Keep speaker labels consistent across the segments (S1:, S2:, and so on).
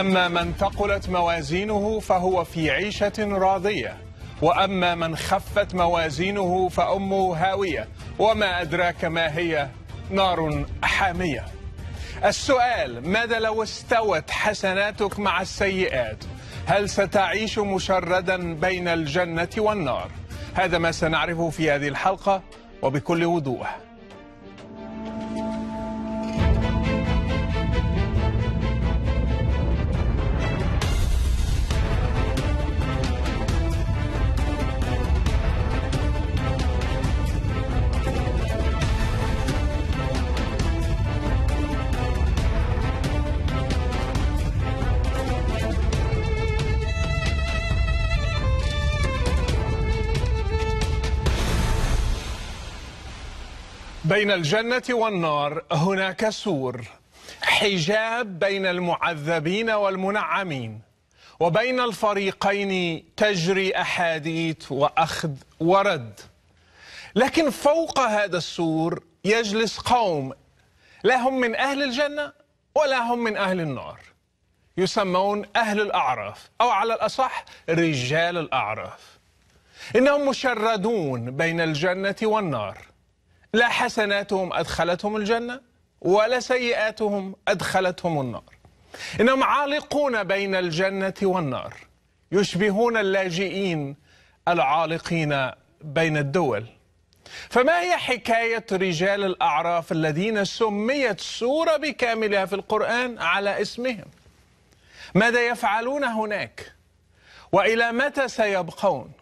S1: أما من ثقلت موازينه فهو في عيشة راضية وأما من خفت موازينه فأمه هاوية وما أدراك ما هي نار حامية السؤال ماذا لو استوت حسناتك مع السيئات هل ستعيش مشردا بين الجنة والنار هذا ما سنعرفه في هذه الحلقة وبكل وضوح بين الجنة والنار هناك سور حجاب بين المعذبين والمنعمين وبين الفريقين تجري أحاديث وأخذ ورد لكن فوق هذا السور يجلس قوم لا هم من أهل الجنة ولا هم من أهل النار يسمون أهل الأعراف أو على الأصح رجال الأعراف إنهم مشردون بين الجنة والنار لا حسناتهم أدخلتهم الجنة ولا سيئاتهم أدخلتهم النار إنهم عالقون بين الجنة والنار يشبهون اللاجئين العالقين بين الدول فما هي حكاية رجال الأعراف الذين سميت سورة بكاملها في القرآن على اسمهم ماذا يفعلون هناك وإلى متى سيبقون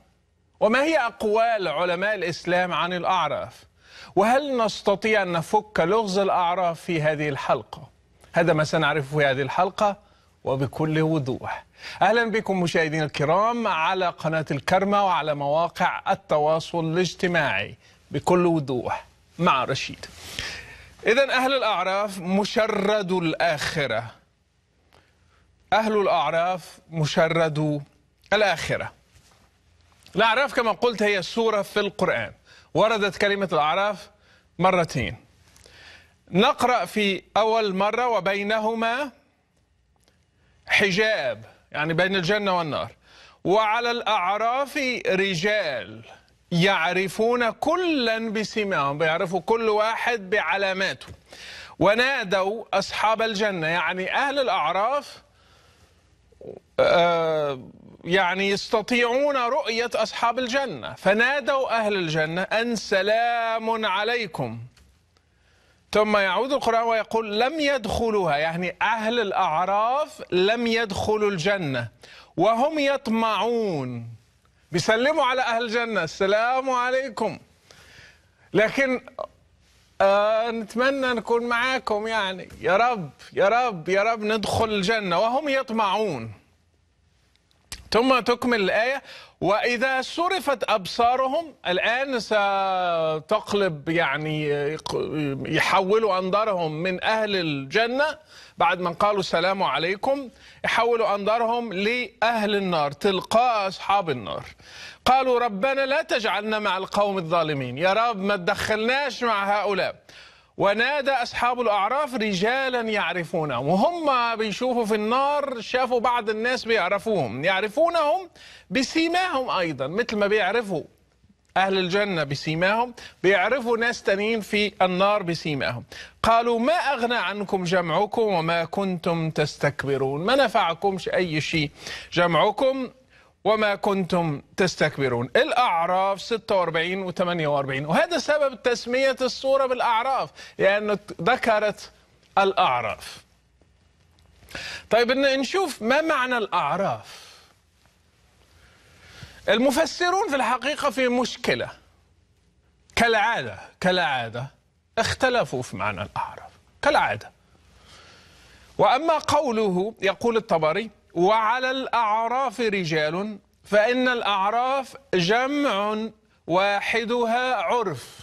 S1: وما هي أقوال علماء الإسلام عن الأعراف وهل نستطيع أن نفك لغز الأعراف في هذه الحلقة هذا ما سنعرفه في هذه الحلقة وبكل وضوح أهلا بكم مشاهدينا الكرام على قناة الكرمة وعلى مواقع التواصل الاجتماعي بكل وضوح مع رشيد إذا أهل الأعراف مشرد الآخرة أهل الأعراف مشرد الآخرة الأعراف كما قلت هي سورة في القرآن وردت كلمة الأعراف مرتين نقرأ في أول مرة وبينهما حجاب يعني بين الجنة والنار وعلى الأعراف رجال يعرفون كلا بسماهم بيعرفوا كل واحد بعلاماته ونادوا أصحاب الجنة يعني أهل الأعراف آه يعني يستطيعون رؤية أصحاب الجنة فنادوا أهل الجنة أن سلام عليكم ثم يعود القرآن ويقول لم يدخلوها يعني أهل الأعراف لم يدخلوا الجنة وهم يطمعون بيسلموا على أهل الجنة السلام عليكم لكن آه نتمنى نكون معاكم يعني يا رب يا رب يا رب ندخل الجنة وهم يطمعون ثم تكمل الآية وإذا صرفت أبصارهم الآن ستقلب يعني يحولوا أنظارهم من أهل الجنة بعد ما قالوا السلام عليكم يحولوا أنظارهم لأهل النار تلقاء أصحاب النار قالوا ربنا لا تجعلنا مع القوم الظالمين يا رب ما تدخلناش مع هؤلاء ونادى أصحاب الأعراف رجالا يعرفونهم وهم بيشوفوا في النار شافوا بعض الناس بيعرفوهم يعرفونهم بسيماهم أيضا مثل ما بيعرفوا أهل الجنة بسيماهم بيعرفوا ناس تانيين في النار بسيماهم قالوا ما أغنى عنكم جمعكم وما كنتم تستكبرون ما نفعكمش أي شيء جمعكم وما كنتم تستكبرون الأعراف 46 و 48 وهذا سبب تسمية السورة بالأعراف لأن يعني ذكرت الأعراف طيب نشوف ما معنى الأعراف المفسرون في الحقيقة في مشكلة كالعادة كالعادة اختلفوا في معنى الأعراف كالعادة وأما قوله يقول الطبري وعلى الأعراف رجال فإن الأعراف جمع واحدها عرف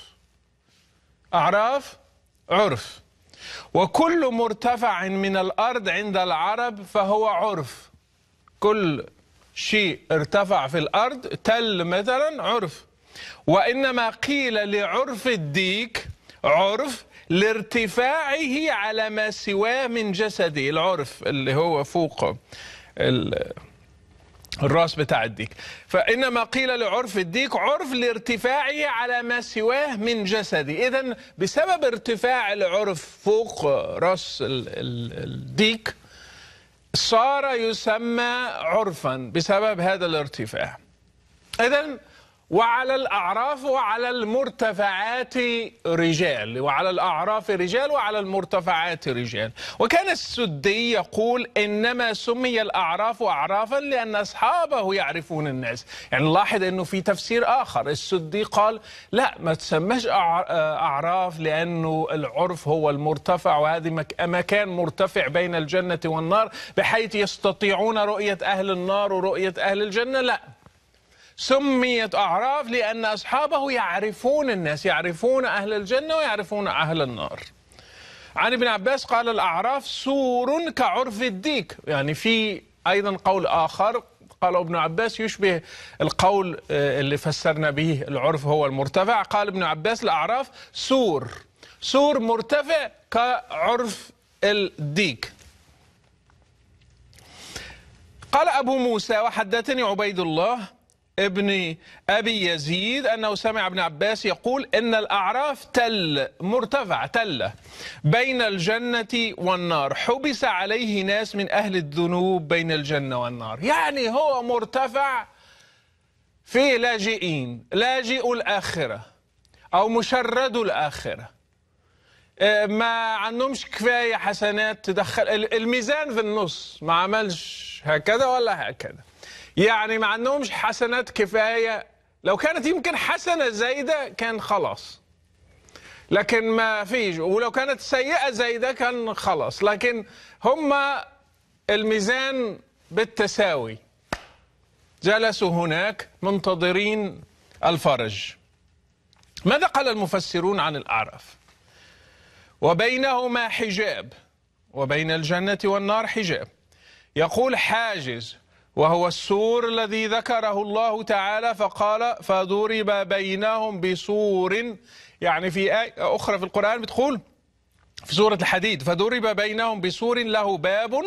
S1: أعراف عرف وكل مرتفع من الأرض عند العرب فهو عرف كل شيء ارتفع في الأرض تل مثلا عرف وإنما قيل لعرف الديك عرف لارتفاعه على ما سواه من جسده العرف اللي هو فوقه الراس بتاع الديك فإنما قيل لعرف الديك عرف لارتفاعه على ما سواه من جسدي إذا بسبب ارتفاع العرف فوق راس الديك صار يسمى عرفا بسبب هذا الارتفاع إذا وعلى الأعراف وعلى المرتفعات رجال وعلى الأعراف رجال وعلى المرتفعات رجال وكان السدي يقول إنما سمي الأعراف أعرافا لأن أصحابه يعرفون الناس يعني لاحظ أنه في تفسير آخر السدي قال لا ما تسمش أعراف لأنه العرف هو المرتفع وهذه مكان مرتفع بين الجنة والنار بحيث يستطيعون رؤية أهل النار ورؤية أهل الجنة لا سميت أعراف لأن أصحابه يعرفون الناس يعرفون أهل الجنة ويعرفون أهل النار عن ابن عباس قال الأعراف سور كعرف الديك يعني في أيضا قول آخر قال ابن عباس يشبه القول آه، اللي فسرنا به العرف هو المرتفع قال ابن عباس الأعراف سور سور مرتفع كعرف الديك قال أبو موسى وحدثني عبيد الله ابن أبي يزيد أنه سمع ابن عباس يقول إن الأعراف تل مرتفع تلة بين الجنة والنار حبس عليه ناس من أهل الذنوب بين الجنة والنار يعني هو مرتفع في لاجئين لاجئ الآخرة أو مشرد الآخرة آه، ما عندهمش كفاية حسنات تدخل الميزان في النص ما عملش هكذا ولا هكذا يعني ما عندهمش حسنات كفايه لو كانت يمكن حسنه زايده كان خلاص لكن ما فيش ولو كانت سيئه زايده كان خلاص لكن هما الميزان بالتساوي جلسوا هناك منتظرين الفرج ماذا قال المفسرون عن الأعراف وبينهما حجاب وبين الجنة والنار حجاب يقول حاجز وهو السور الذي ذكره الله تعالى فقال فضرب بينهم بسور يعني في آية أخرى في القرآن بتقول في سورة الحديد فضرب بينهم بسور له باب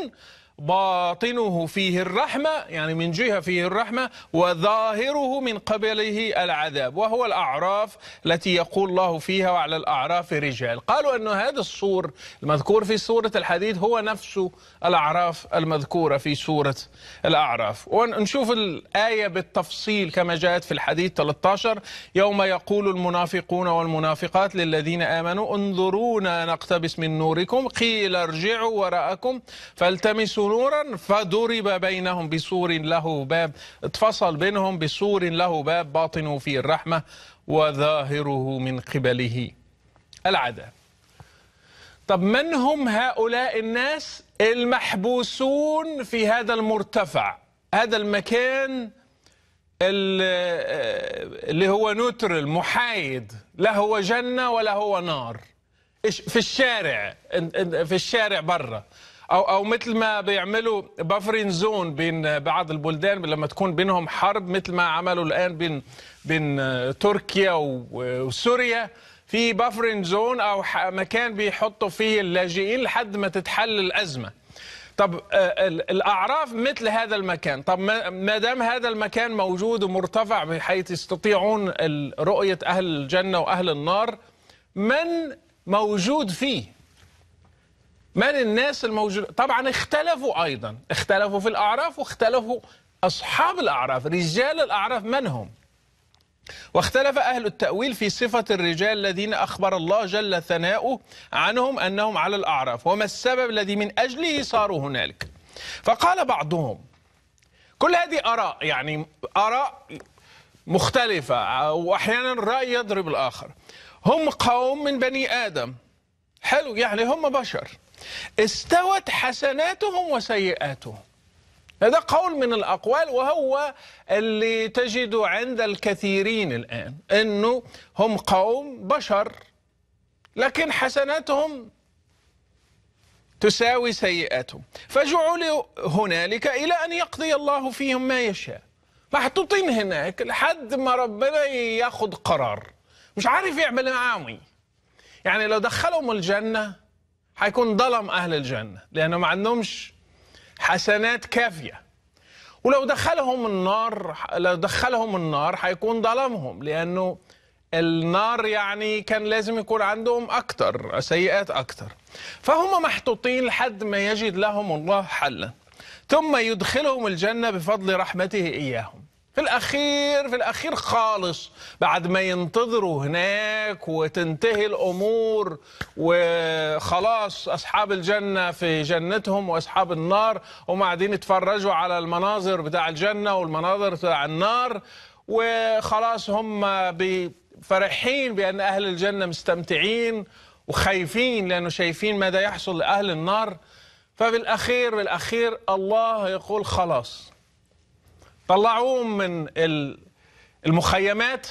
S1: باطنه فيه الرحمة يعني من جهة فيه الرحمة وظاهره من قبله العذاب وهو الأعراف التي يقول الله فيها وعلى الأعراف رجال قالوا أن هذا الصور المذكور في سورة الحديد هو نفس الأعراف المذكورة في سورة الأعراف ونشوف الآية بالتفصيل كما جاءت في الحديد 13 يوم يقول المنافقون والمنافقات للذين آمنوا انظرونا نقتبس من نوركم قيل ارجعوا وراءكم فالتمسوا نورا فضرب بينهم بسور له باب اتفصل بينهم بسور له باب باطنه فيه الرحمة وظاهره من قبله العذاب طب من هم هؤلاء الناس المحبوسون في هذا المرتفع هذا المكان اللي هو نوتر محايد لا هو جنة ولا هو نار في الشارع في الشارع بره او او مثل ما بيعملوا بافرين زون بين بعض البلدان لما تكون بينهم حرب مثل ما عملوا الان بين بين آه، تركيا آه، وسوريا في بافرين زون او مكان بيحطوا فيه اللاجئين لحد ما تتحل الازمه طب آه، الاعراف مثل هذا المكان طب ما دام هذا المكان موجود ومرتفع بحيث يستطيعون رؤيه اهل الجنه واهل النار من موجود فيه من الناس الموجود طبعا اختلفوا أيضا اختلفوا في الأعراف واختلفوا أصحاب الأعراف رجال الأعراف من هم واختلف أهل التأويل في صفة الرجال الذين أخبر الله جل ثناؤه عنهم أنهم على الأعراف وما السبب الذي من أجله صاروا هنالك فقال بعضهم كل هذه آراء يعني آراء مختلفة وأحيانا الرأي يضرب الآخر هم قوم من بني آدم حلو يعني هم بشر استوت حسناتهم وسيئاتهم هذا قول من الأقوال وهو اللي تجد عند الكثيرين الآن أنه هم قوم بشر لكن حسناتهم تساوي سيئاتهم فجعلوا هنالك إلى أن يقضي الله فيهم ما يشاء محطوطين هناك لحد ما ربنا ياخد قرار مش عارف يعمل معاهم يعني لو دخلهم الجنة هيكون ظلم أهل الجنة لأنه ما عندهمش حسنات كافية ولو دخلهم النار لو دخلهم النار هيكون ظلمهم لأنه النار يعني كان لازم يكون عندهم أكثر سيئات أكثر فهم محطوطين لحد ما يجد لهم الله حلا ثم يدخلهم الجنة بفضل رحمته إياهم في الاخير في الاخير خالص بعد ما ينتظروا هناك وتنتهي الامور وخلاص اصحاب الجنه في جنتهم واصحاب النار هم قاعدين يتفرجوا على المناظر بتاع الجنه والمناظر بتاع النار وخلاص هم فرحين بان اهل الجنه مستمتعين وخايفين لانه شايفين ماذا يحصل لاهل النار فبالاخير بالاخير الله يقول خلاص طلعوهم من المخيمات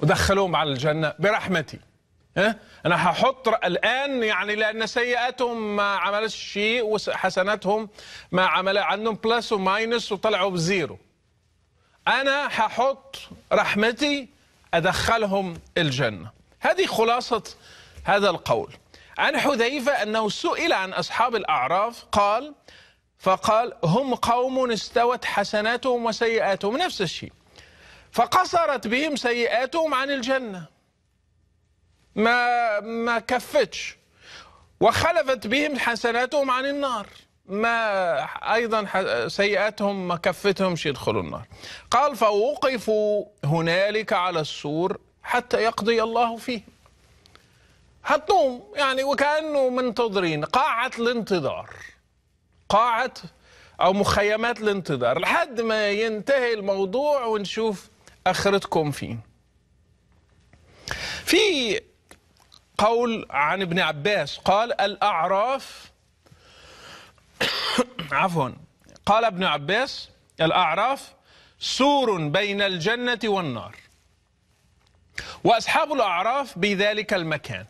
S1: ودخلوهم على الجنة برحمتي ها؟ أنا هحط الآن يعني لأن سيئاتهم ما عملش شيء وحسناتهم ما عمل عندهم بلس وماينس وطلعوا بزيرو أنا هحط رحمتي أدخلهم الجنة هذه خلاصة هذا القول عن حذيفة أنه سئل عن أصحاب الأعراف قال فقال هم قوم استوت حسناتهم وسيئاتهم نفس الشيء فقصرت بهم سيئاتهم عن الجنة ما ما كفتش وخلفت بهم حسناتهم عن النار ما أيضا سيئاتهم ما كفتهمش يدخلوا النار قال فوقفوا هنالك على السور حتى يقضي الله فيهم حطوهم يعني وكأنه منتظرين قاعة الانتظار قاعة أو مخيمات الانتظار لحد ما ينتهي الموضوع ونشوف آخرتكم فين في قول عن ابن عباس قال الأعراف عفوا قال ابن عباس الأعراف سور بين الجنة والنار وأصحاب الأعراف بذلك المكان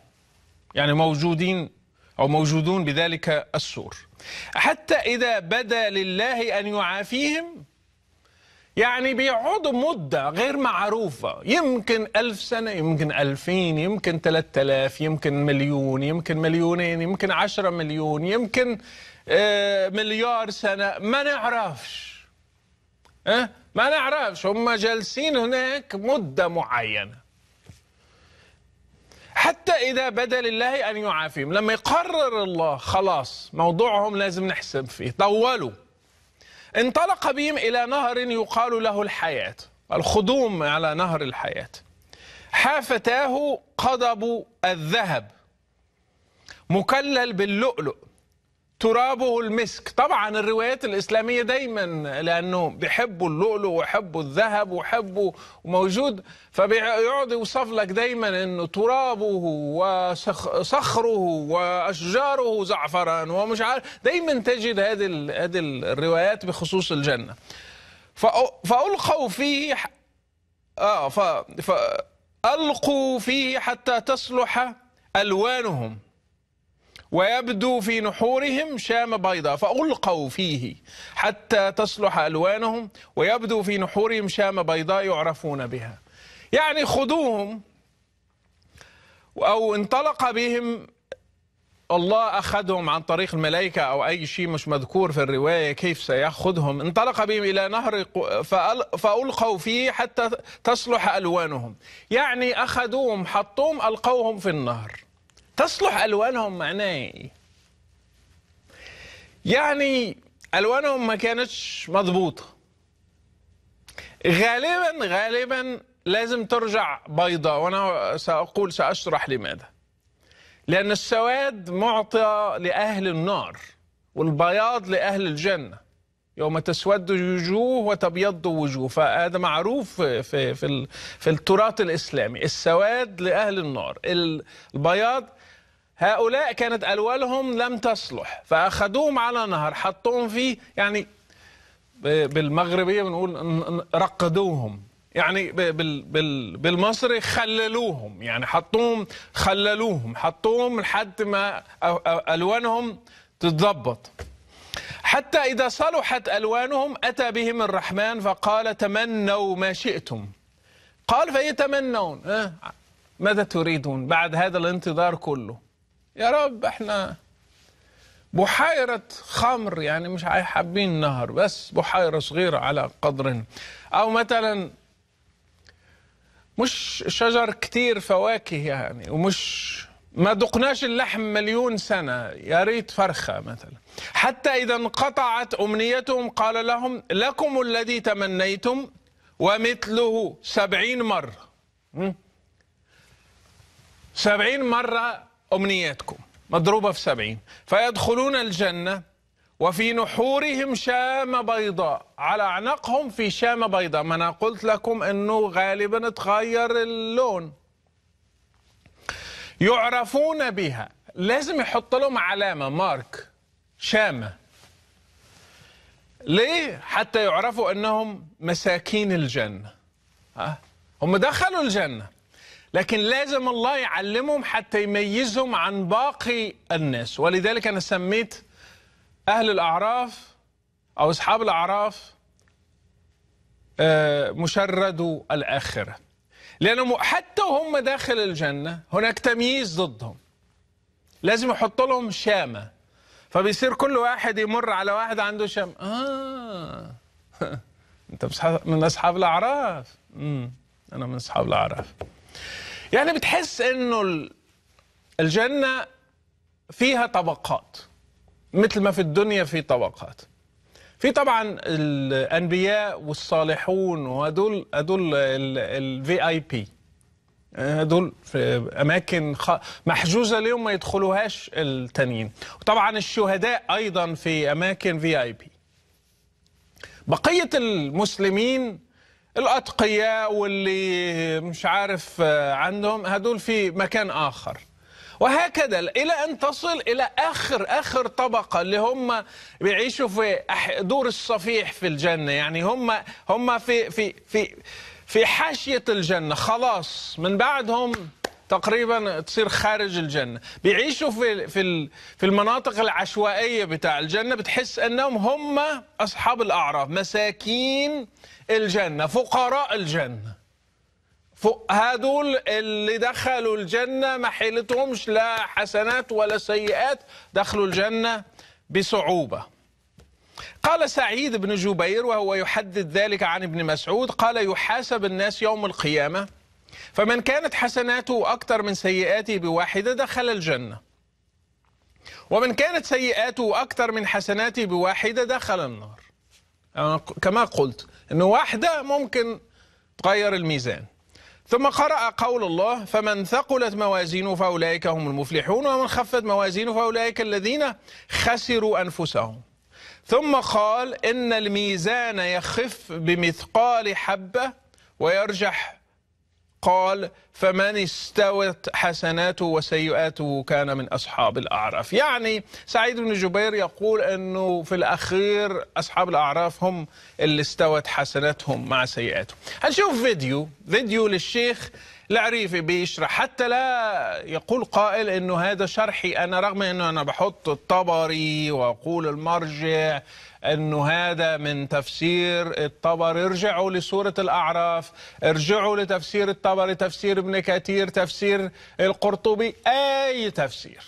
S1: يعني موجودين أو موجودون بذلك السور حتى إذا بدا لله أن يعافيهم يعني بيقعدوا مدة غير معروفة يمكن ألف سنة يمكن ألفين يمكن ثلاثة آلاف يمكن مليون يمكن مليونين يمكن عشرة مليون يمكن آه، مليار سنة ما نعرفش أه؟ ما نعرفش هم جالسين هناك مدة معينة إذا بدا لله أن يعافيهم لما يقرر الله خلاص موضوعهم لازم نحسب فيه طولوا انطلق بهم إلى نهر يقال له الحياة الخدوم على نهر الحياة حافتاه قضب الذهب مكلل باللؤلؤ ترابه المسك طبعا الروايات الإسلامية دايما لأنه بيحبوا اللؤلؤ ويحبوا الذهب ويحبوا موجود فبيقعد يوصف لك دايما أنه ترابه وصخره وأشجاره زعفران ومش عارف دايما تجد هذه هذه الروايات بخصوص الجنة فألقوا فيه آه فألقوا فيه حتى تصلح ألوانهم ويبدو في نحورهم شام بيضاء فألقوا فيه حتى تصلح ألوانهم ويبدو في نحورهم شام بيضاء يعرفون بها يعني خذوهم أو انطلق بهم الله أخذهم عن طريق الملائكة أو أي شيء مش مذكور في الرواية كيف سيأخذهم انطلق بهم إلى نهر فألقوا فيه حتى تصلح ألوانهم يعني أخذوهم حطوهم ألقوهم في النهر تصلح ألوانهم معناه إيه؟ يعني ألوانهم ما كانتش مضبوطة غالبا غالبا لازم ترجع بيضاء وأنا سأقول سأشرح لماذا لأن السواد معطى لأهل النار والبياض لأهل الجنة يوم تسود وجوه وتبيض وجوه فهذا معروف في في في التراث الاسلامي السواد لاهل النار البياض هؤلاء كانت ألوالهم لم تصلح فأخذوهم على نهر حطوهم فيه يعني بالمغربية بنقول رقدوهم يعني بالمصري خللوهم يعني حطوهم خللوهم حطوهم لحد ما ألوانهم تتظبط حتى إذا صلحت ألوانهم أتى بهم الرحمن فقال تمنوا ما شئتم قال فيتمنون أه؟ ماذا تريدون بعد هذا الانتظار كله يا رب احنا بحيرة خمر يعني مش حابين نهر بس بحيرة صغيرة على قدر أو مثلا مش شجر كتير فواكه يعني ومش ما دقناش اللحم مليون سنة يا ريت فرخة مثلا حتى إذا انقطعت أمنيتهم قال لهم لكم الذي تمنيتم ومثله سبعين مرة سبعين مرة أمنياتكم مضروبة في سبعين فيدخلون الجنة وفي نحورهم شامة بيضاء على أعناقهم في شامة بيضاء ما أنا قلت لكم أنه غالبا اتغير اللون يعرفون بها لازم يحط لهم علامة مارك شامة ليه حتى يعرفوا أنهم مساكين الجنة هم دخلوا الجنة لكن لازم الله يعلمهم حتى يميزهم عن باقي الناس ولذلك أنا سميت أهل الأعراف أو أصحاب الأعراف آه، مشردو الآخرة لأنه حتى هم داخل الجنة هناك تمييز ضدهم لازم يحط لهم شامة فبيصير كل واحد يمر على واحد عنده شام آه أنت من أصحاب الأعراف أنا من أصحاب الأعراف يعني بتحس انه الجنه فيها طبقات مثل ما في الدنيا في طبقات في طبعا الانبياء والصالحون وهدول هدول الفي اي بي هدول في اماكن محجوزه ليهم ما يدخلوهاش التانيين وطبعا الشهداء ايضا في اماكن في اي بي بقيه المسلمين الأتقياء واللي مش عارف آه، عندهم هدول في مكان آخر وهكذا إلى أن تصل إلى آخر آخر طبقة اللي هم بيعيشوا في دور الصفيح في الجنة يعني هم هم في في في في حاشية الجنة خلاص من بعدهم تقريبا تصير خارج الجنة بيعيشوا في في في المناطق العشوائية بتاع الجنة بتحس أنهم هم أصحاب الأعراف مساكين الجنة فقراء الجنة هدول اللي دخلوا الجنة ما حيلتهمش لا حسنات ولا سيئات دخلوا الجنة بصعوبة قال سعيد بن جبير وهو يحدد ذلك عن ابن مسعود قال يحاسب الناس يوم القيامة فمن كانت حسناته أكثر من سيئاته بواحدة دخل الجنة ومن كانت سيئاته أكثر من حسناته بواحدة دخل النار كما قلت أن واحدة ممكن تغير الميزان ثم قرأ قول الله فمن ثقلت موازينه فأولئك هم المفلحون ومن خفت موازينه فأولئك الذين خسروا أنفسهم ثم قال إن الميزان يخف بمثقال حبة ويرجح قال فمن استوت حسناته وسيئاته كان من أصحاب الأعراف يعني سعيد بن جبير يقول أنه في الأخير أصحاب الأعراف هم اللي استوت حسناتهم مع سيئاتهم هنشوف فيديو فيديو للشيخ العريفي بيشرح حتى لا يقول قائل انه هذا شرحي انا رغم انه انا بحط الطبري واقول المرجع انه هذا من تفسير الطبري ارجعوا لسوره الاعراف ارجعوا لتفسير الطبري تفسير ابن كثير تفسير القرطبي اي تفسير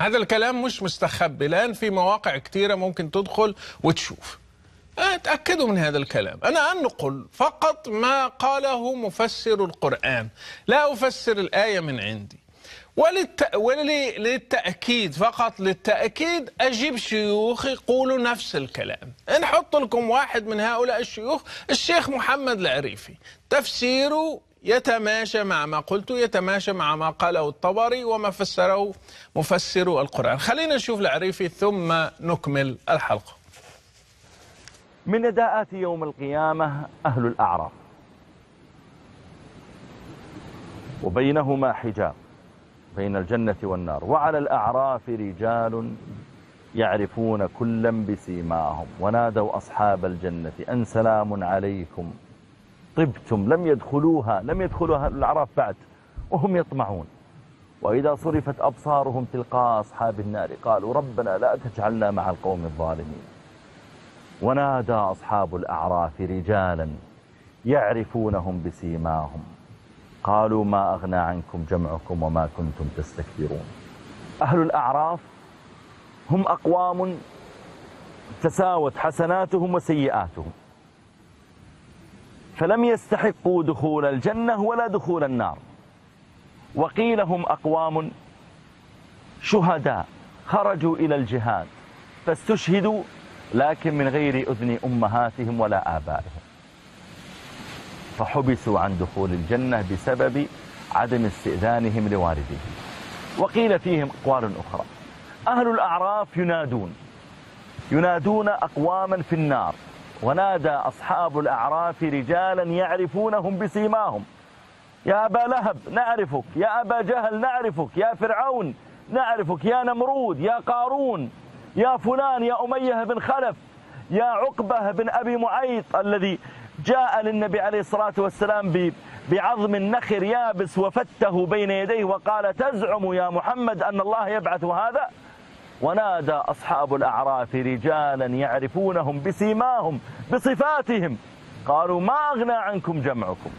S1: هذا الكلام مش مستخبي الان في مواقع كثيره ممكن تدخل وتشوف تأكدوا من هذا الكلام انا انقل فقط ما قاله مفسر القران لا افسر الايه من عندي وللتأكيد فقط للتأكيد أجيب شيوخ يقولوا نفس الكلام نحط لكم واحد من هؤلاء الشيوخ الشيخ محمد العريفي تفسيره يتماشى مع ما قلته يتماشى مع ما قاله الطبري وما فسره مفسر القرآن خلينا نشوف العريفي ثم
S2: نكمل الحلقة من نداءات يوم القيامة أهل الأعراف وبينهما حجاب بين الجنة والنار وعلى الأعراف رجال يعرفون كلا بسيماهم ونادوا أصحاب الجنة أن سلام عليكم طبتم لم يدخلوها لم يدخلوها الأعراف بعد وهم يطمعون وإذا صرفت أبصارهم تلقاء أصحاب النار قالوا ربنا لا تجعلنا مع القوم الظالمين ونادى أصحاب الأعراف رجالا يعرفونهم بسيماهم قالوا ما أغنى عنكم جمعكم وما كنتم تستكبرون أهل الأعراف هم أقوام تساوت حسناتهم وسيئاتهم فلم يستحقوا دخول الجنة ولا دخول النار وقيل هم أقوام شهداء خرجوا إلى الجهاد فاستشهدوا لكن من غير أذن أمهاتهم ولا آبائهم فحبسوا عن دخول الجنة بسبب عدم استئذانهم لوالديهم وقيل فيهم أقوال أخرى أهل الأعراف ينادون ينادون أقواما في النار ونادى أصحاب الأعراف رجالا يعرفونهم بسيماهم يا أبا لهب نعرفك يا أبا جهل نعرفك يا فرعون نعرفك يا نمرود يا قارون يا فلان يا أمية بن خلف يا عقبة بن أبي معيط الذي جاء للنبي عليه الصلاة والسلام بعظم النخر يابس وفته بين يديه وقال تزعم يا محمد أن الله يبعث هذا ونادى أصحاب الأعراف رجالا يعرفونهم بسيماهم بصفاتهم قالوا ما أغنى عنكم جمعكم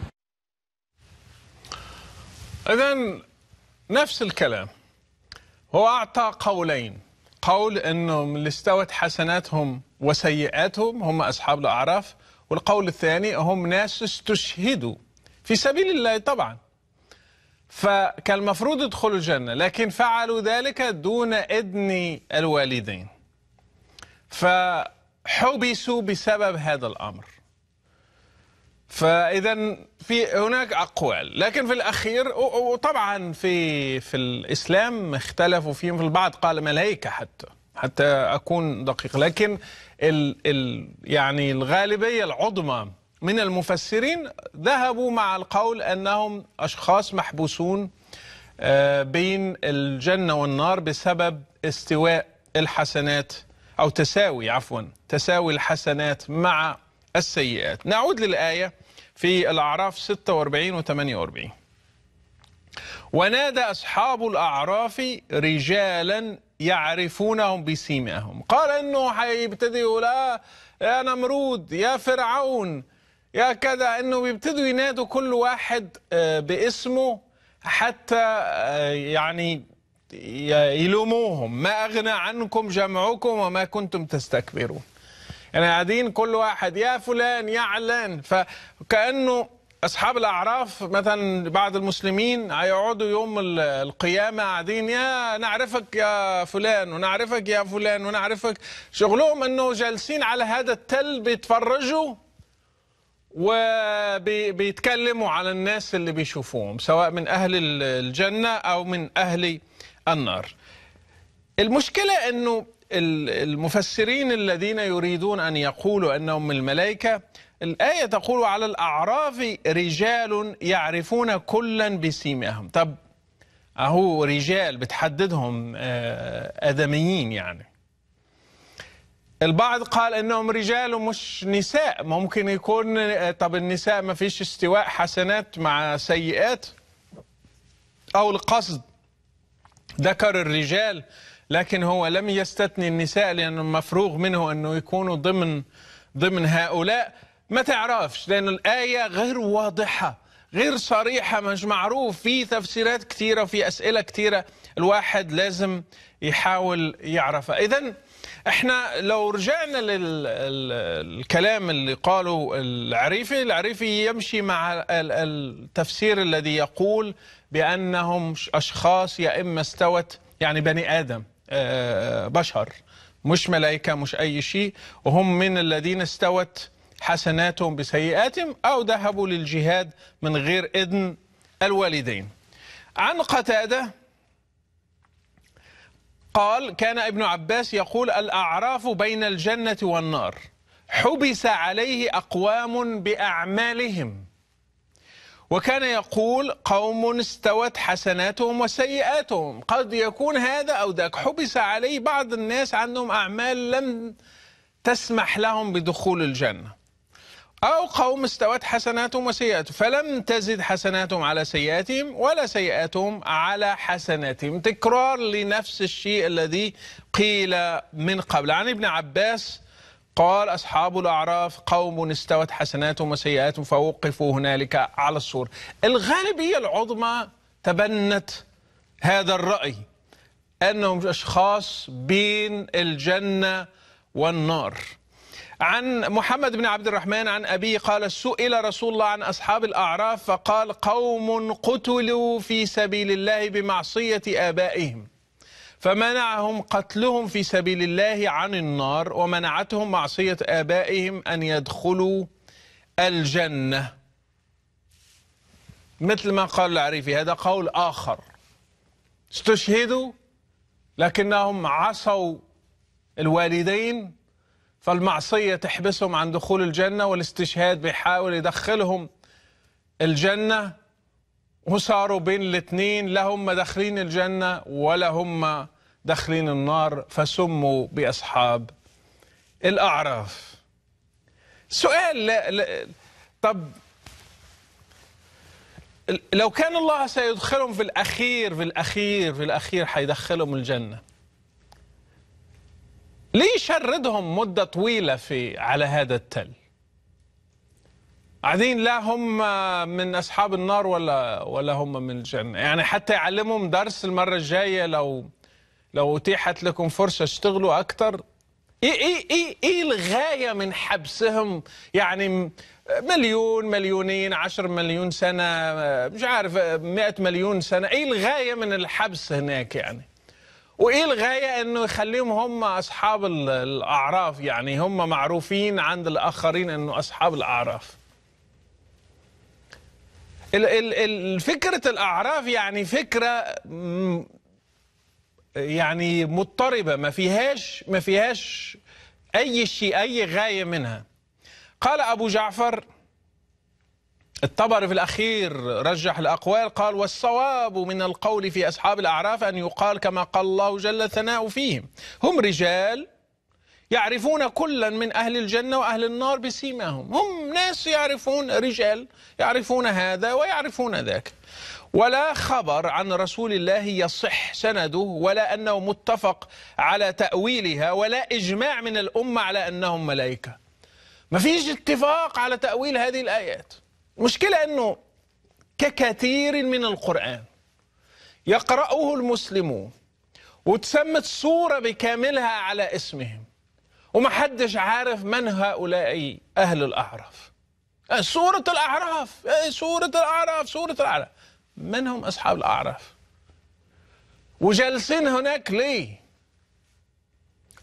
S1: إذا نفس الكلام هو أعطى قولين قول انهم اللي استوت حسناتهم وسيئاتهم هم اصحاب الاعراف والقول الثاني هم ناس استشهدوا في سبيل الله طبعا فكان المفروض يدخلوا الجنه لكن فعلوا ذلك دون اذن الوالدين فحبسوا بسبب هذا الامر فاذا في هناك اقوال لكن في الاخير وطبعا في في الاسلام اختلفوا فيهم في البعض قال ملائكه حتى حتى اكون دقيق لكن ال ال يعني الغالبيه العظمى من المفسرين ذهبوا مع القول انهم اشخاص محبوسون آه، بين الجنه والنار بسبب استواء الحسنات او تساوي عفوا تساوي الحسنات مع السيئات نعود للآية في الأعراف 46 و 48 ونادى أصحاب الأعراف رجالا يعرفونهم بسيماهم قال إنه حيبتدي يقول آه يا نمرود يا فرعون يا كذا إنه بيبتدوا ينادوا كل واحد آه، باسمه حتى آه، يعني يلوموهم ما أغنى عنكم جمعكم وما كنتم تستكبرون يعني قاعدين كل واحد يا فلان يا علان فكأنه أصحاب الأعراف مثلا بعض المسلمين هيقعدوا يوم القيامة قاعدين يا نعرفك يا فلان ونعرفك يا فلان ونعرفك شغلهم أنه جالسين على هذا التل بيتفرجوا وبيتكلموا على الناس اللي بيشوفوهم سواء من أهل الجنة أو من أهل النار المشكلة أنه المفسرين الذين يريدون أن يقولوا أنهم الملائكة الآية تقول على الأعراف رجال يعرفون كلا بسيماهم طب أهو رجال بتحددهم آه، آدميين يعني البعض قال انهم رجال ومش نساء ممكن يكون آه، طب النساء ما فيش استواء حسنات مع سيئات او القصد ذكر الرجال لكن هو لم يستثني النساء لأنه المفروغ منه أنه يكونوا ضمن ضمن هؤلاء ما تعرفش لأن الآية غير واضحة غير صريحة مش معروف في تفسيرات كثيرة في أسئلة كثيرة الواحد لازم يحاول يعرفها إذا احنا لو رجعنا للكلام اللي قاله العريفي العريفي يمشي مع التفسير الذي يقول بأنهم أشخاص يا إما استوت يعني بني آدم آه، بشر مش ملائكة مش أي شيء وهم من الذين استوت حسناتهم بسيئاتهم أو ذهبوا للجهاد من غير إذن الوالدين عن قتادة قال كان ابن عباس يقول الأعراف بين الجنة والنار حبس عليه أقوام بأعمالهم وكان يقول قوم استوت حسناتهم وسيئاتهم قد يكون هذا أو ذاك حبس عليه بعض الناس عندهم أعمال لم تسمح لهم بدخول الجنة أو قوم استوت حسناتهم وسيئاتهم فلم تزد حسناتهم على سيئاتهم ولا سيئاتهم على حسناتهم تكرار لنفس الشيء الذي قيل من قبل عن ابن عباس قال أصحاب الأعراف قوم استوت حسناتهم وسيئاتهم فوقفوا هنالك على السور الغالبية العظمى تبنت هذا الرأي أنهم أشخاص بين الجنة والنار عن محمد بن عبد الرحمن عن أبيه قال سئل رسول الله عن أصحاب الأعراف فقال قوم قتلوا في سبيل الله بمعصية آبائهم فمنعهم قتلهم في سبيل الله عن النار ومنعتهم معصية آبائهم أن يدخلوا الجنة مثل ما قال العريفي هذا قول آخر استشهدوا لكنهم عصوا الوالدين فالمعصية تحبسهم عن دخول الجنة والاستشهاد بيحاول يدخلهم الجنة وصاروا بين الاثنين لا هم داخلين الجنة ولا هم داخلين النار فسموا بأصحاب الأعراف سؤال لا لا طب لو كان الله سيدخلهم في الأخير في الأخير في الأخير حيدخلهم الجنة ليه يشردهم مدة طويلة في على هذا التل قاعدين لا هم من اصحاب النار ولا ولا هم من الجنه يعني حتى يعلمهم درس المره الجايه لو لو اتيحت لكم فرصه اشتغلوا اكثر ايه ايه ايه ايه الغايه من حبسهم يعني مليون مليونين عشر مليون سنه مش عارف مئة مليون سنه ايه الغايه من الحبس هناك يعني وايه الغايه انه يخليهم هم اصحاب الاعراف يعني هم معروفين عند الاخرين انه اصحاب الاعراف فكرة الأعراف يعني فكرة يعني مضطربة ما فيهاش ما فيهاش أي شيء أي غاية منها قال أبو جعفر الطبري في الأخير رجح الأقوال قال والصواب من القول في أصحاب الأعراف أن يقال كما قال الله جل ثناء فيهم هم رجال يعرفون كلا من أهل الجنة وأهل النار بسيماهم هم ناس يعرفون رجال يعرفون هذا ويعرفون ذاك ولا خبر عن رسول الله يصح سنده ولا أنه متفق على تأويلها ولا إجماع من الأمة على أنهم ملائكة ما فيش اتفاق على تأويل هذه الآيات مشكلة أنه ككثير من القرآن يقرأه المسلمون وتسمت سورة بكاملها على اسمهم ومحدش عارف من هؤلاء أهل الأعراف إيه، سورة الأعراف إيه، سورة الأعراف سورة الأعراف من هم أصحاب الأعراف وجالسين هناك ليه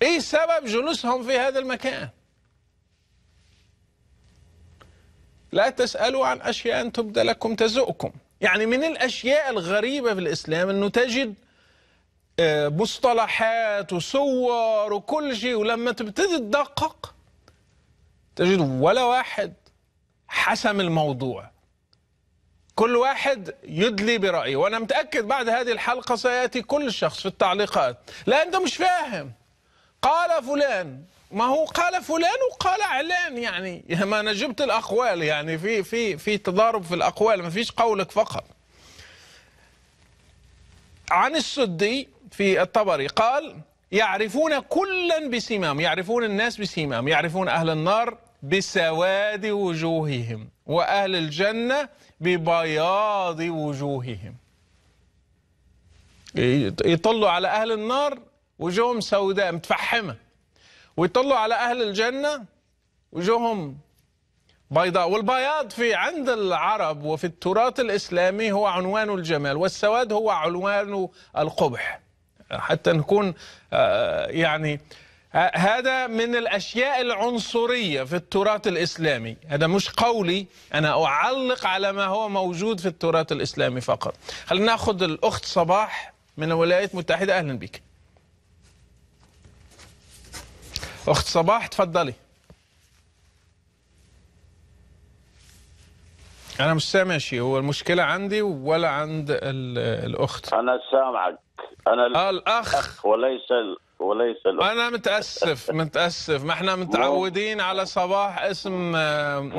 S1: إيه سبب جلوسهم في هذا المكان لا تسألوا عن أشياء تبدى لكم تزؤكم يعني من الأشياء الغريبة في الإسلام أنه تجد آه، مصطلحات وصور وكل شيء ولما تبتدي تدقق تجد ولا واحد حسم الموضوع كل واحد يدلي برأيه وأنا متأكد بعد هذه الحلقة سيأتي كل شخص في التعليقات لا أنت مش فاهم قال فلان ما هو قال فلان وقال علان يعني ما أنا جبت الأقوال يعني في في في تضارب في الأقوال ما فيش قولك فقط عن السدي في الطبري قال يعرفون كلا بسمام يعرفون الناس بسمام يعرفون أهل النار بسواد وجوههم وأهل الجنة ببياض وجوههم يطلوا على أهل النار وجوههم سوداء متفحمة ويطلوا على أهل الجنة وجوههم بيضاء والبياض في عند العرب وفي التراث الإسلامي هو عنوان الجمال والسواد هو عنوان القبح حتى نكون آه، يعني آه، هذا من الأشياء العنصرية في التراث الإسلامي هذا مش قولي أنا أعلق على ما هو موجود في التراث الإسلامي فقط خلينا نأخذ الأخت صباح من الولايات المتحدة أهلا بك أخت صباح تفضلي أنا مش سامع شيء هو المشكلة عندي ولا عند الأخت
S3: أنا سامعك انا الاخ, الأخ وليس ال... وليس الأخ. انا متاسف
S1: متاسف ما احنا متعودين على صباح اسم آه،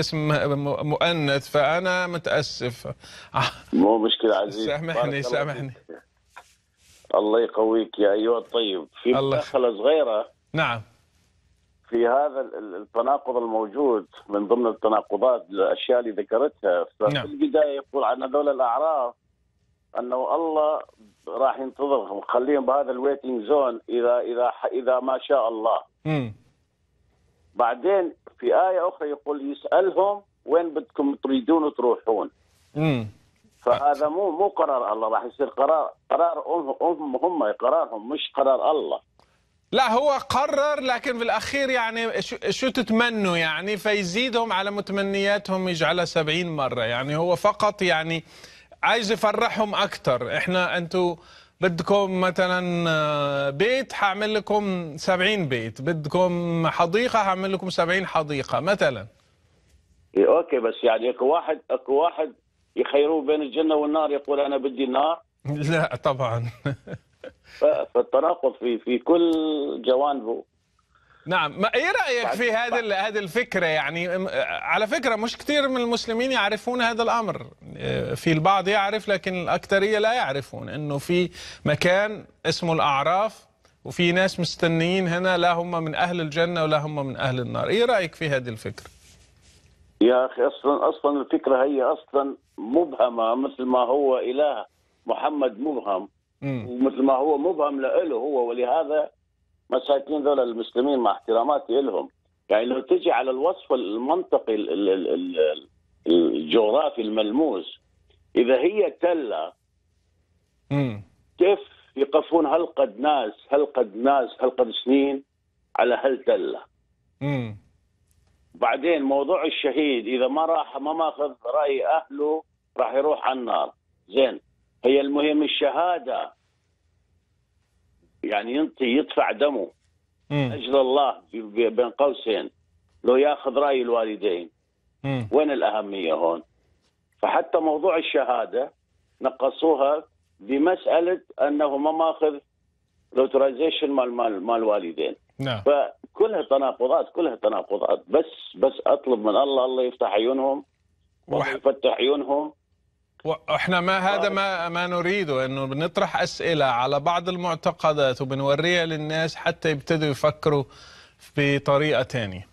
S1: اسم مؤنث فانا متاسف
S3: مو مشكله عزيز سامحني سامحني الله يقويك يا ايها الطيب في مداخله صغيره نعم في هذا التناقض الموجود من ضمن التناقضات الاشياء اللي ذكرتها ففي نعم. البدايه يقول عن هذول الاعراف انه الله راح ينتظرهم خليهم بهذا الويتنج زون اذا اذا اذا ما شاء الله بعدين في ايه اخرى يقول يسالهم وين بدكم تريدون تروحون فهذا مو مو قرار الله راح يصير قرار قرار هم هم قرارهم مش قرار الله
S1: لا هو قرر لكن في الاخير يعني شو تتمنوا يعني فيزيدهم على متمنياتهم يجعلها 70 مره يعني هو فقط يعني عايز يفرحهم اكتر احنا انتوا بدكم مثلا آه، بيت حاعمل لكم 70 بيت بدكم حديقه حاعمل لكم 70 حديقه مثلا
S3: إيه، اوكي بس يعني اكو واحد اكو واحد يخيروه بين الجنه والنار يقول انا بدي النار لا طبعا فالتناقض في في كل جوانبه
S1: نعم ما ايه رايك في هذه هذه الفكره يعني على فكره مش كثير من المسلمين يعرفون هذا الامر آه، في البعض يعرف لكن الاكثريه لا يعرفون انه في مكان اسمه الاعراف وفي ناس مستنيين هنا لا هم من اهل الجنه ولا هم من اهل النار ايه رايك في هذه الفكره
S3: يا اخي اصلا اصلا الفكره هي اصلا مبهمه مثل ما هو اله محمد مبهم ومثل ما هو مبهم له هو ولهذا مساكين ذول المسلمين مع احتراماتي لهم يعني لو تجي على الوصف المنطقي الجغرافي الملموس اذا هي تله كيف يقفون هالقد ناس هالقد ناس هالقد سنين على هالتله بعدين موضوع الشهيد اذا ما راح ما ماخذ راي اهله راح يروح على النار زين هي المهم الشهاده يعني ينطي يدفع دمه مم. اجل الله بين قوسين لو ياخذ راي الوالدين مم. وين الاهميه هون؟ فحتى موضوع الشهاده نقصوها بمساله انه ما ماخذ لوترايزيشن مال مال مال الوالدين نعم فكلها تناقضات كلها تناقضات بس بس اطلب من الله الله يفتح عيونهم ويفتح عيونهم
S1: واحنا ما هذا ما ما نريده انه بنطرح اسئله على بعض المعتقدات وبنوريها للناس حتى يبتدوا يفكروا بطريقه ثانيه.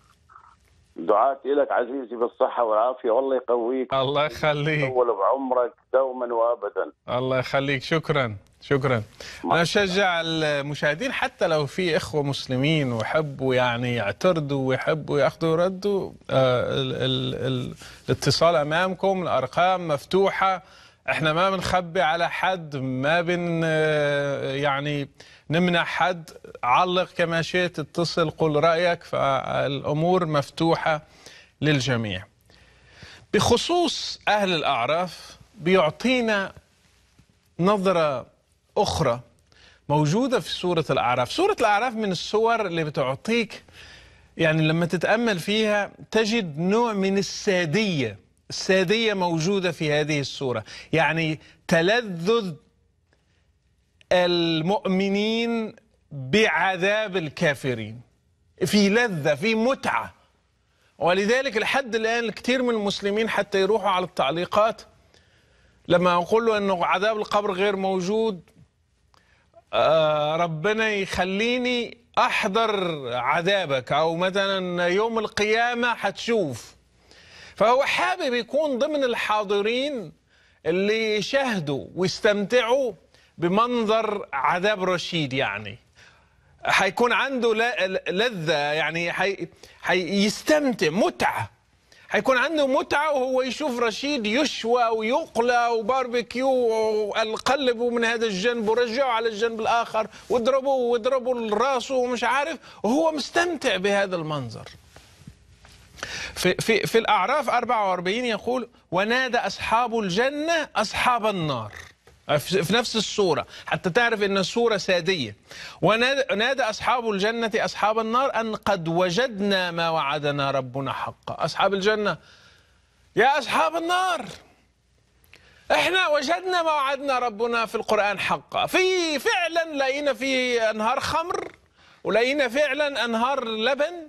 S3: دعاة لك عزيزي بالصحة والعافية والله يقويك الله يخليك طول بعمرك دوما وابدا
S1: الله يخليك شكرا شكرا انا اشجع المشاهدين حتى لو في اخوه مسلمين ويحبوا يعني يعترضوا ويحبوا ياخذوا ردوا آه، الاتصال امامكم الارقام مفتوحه احنا ما بنخبي على حد ما بن آه، يعني نمنع حد علق كما شئت اتصل قل رايك فالامور مفتوحه للجميع بخصوص اهل الاعراف بيعطينا نظره أخرى موجودة في سورة الأعراف سورة الأعراف من السور اللي بتعطيك يعني لما تتأمل فيها تجد نوع من السادية السادية موجودة في هذه السورة يعني تلذذ المؤمنين بعذاب الكافرين في لذة في متعة ولذلك لحد الآن كثير من المسلمين حتى يروحوا على التعليقات لما نقول له أنه عذاب القبر غير موجود آه، ربنا يخليني احضر عذابك او مثلا يوم القيامه هتشوف فهو حابب يكون ضمن الحاضرين اللي يشاهدوا ويستمتعوا بمنظر عذاب رشيد يعني هيكون عنده لذه يعني هيستمتع متعه هيكون عنده متعه وهو يشوف رشيد يشوى ويقلى وباربيكيو والقلب من هذا الجنب ورجعه على الجنب الاخر واضربوه واضربوا راسه ومش عارف وهو مستمتع بهذا المنظر. في في في الاعراف 44 يقول ونادى اصحاب الجنه اصحاب النار. في نفس الصورة حتى تعرف أن الصورة سادية ونادى أصحاب الجنة أصحاب النار أن قد وجدنا ما وعدنا ربنا حقا أصحاب الجنة يا أصحاب النار احنا وجدنا ما وعدنا ربنا في القرآن حقا في فعلا لقينا في أنهار خمر ولقينا فعلا أنهار لبن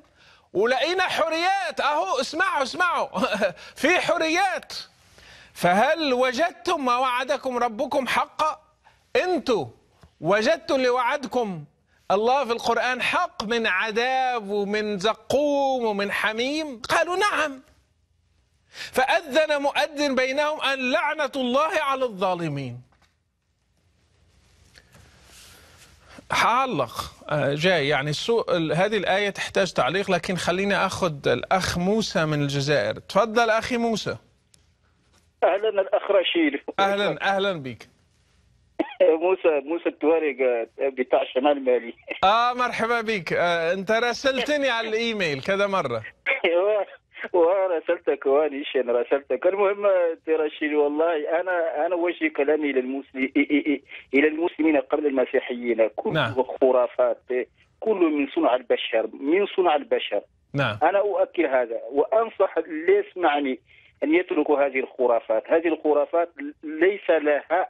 S1: ولقينا حريات أهو اسمعوا اسمعوا في حريات فهل وجدتم ما وعدكم ربكم حقا انتم وجدتم لوعدكم الله في القرآن حق من عذاب ومن زقوم ومن حميم قالوا نعم فأذن مؤذن بينهم أن لعنة الله على الظالمين حعلق جاي يعني السوء هذه الآية تحتاج تعليق لكن خليني أخذ الأخ موسى من الجزائر تفضل أخي
S4: موسى اهلا الاخ رشيد اهلا اهلا بك موسى موسى التوارق بتاع شمال مالي
S1: اه مرحبا بك آه انت راسلتني على الايميل كذا مره
S4: وراسلتك وانا انا راسلتك المهم رشيد والله انا انا وجه كلامي الى الى المسلمين قبل المسيحيين كل نعم. خرافات كل من صنع البشر من صنع البشر نعم. انا اؤكد هذا وانصح اللي يسمعني أن يتركوا هذه الخرافات هذه الخرافات ليس لها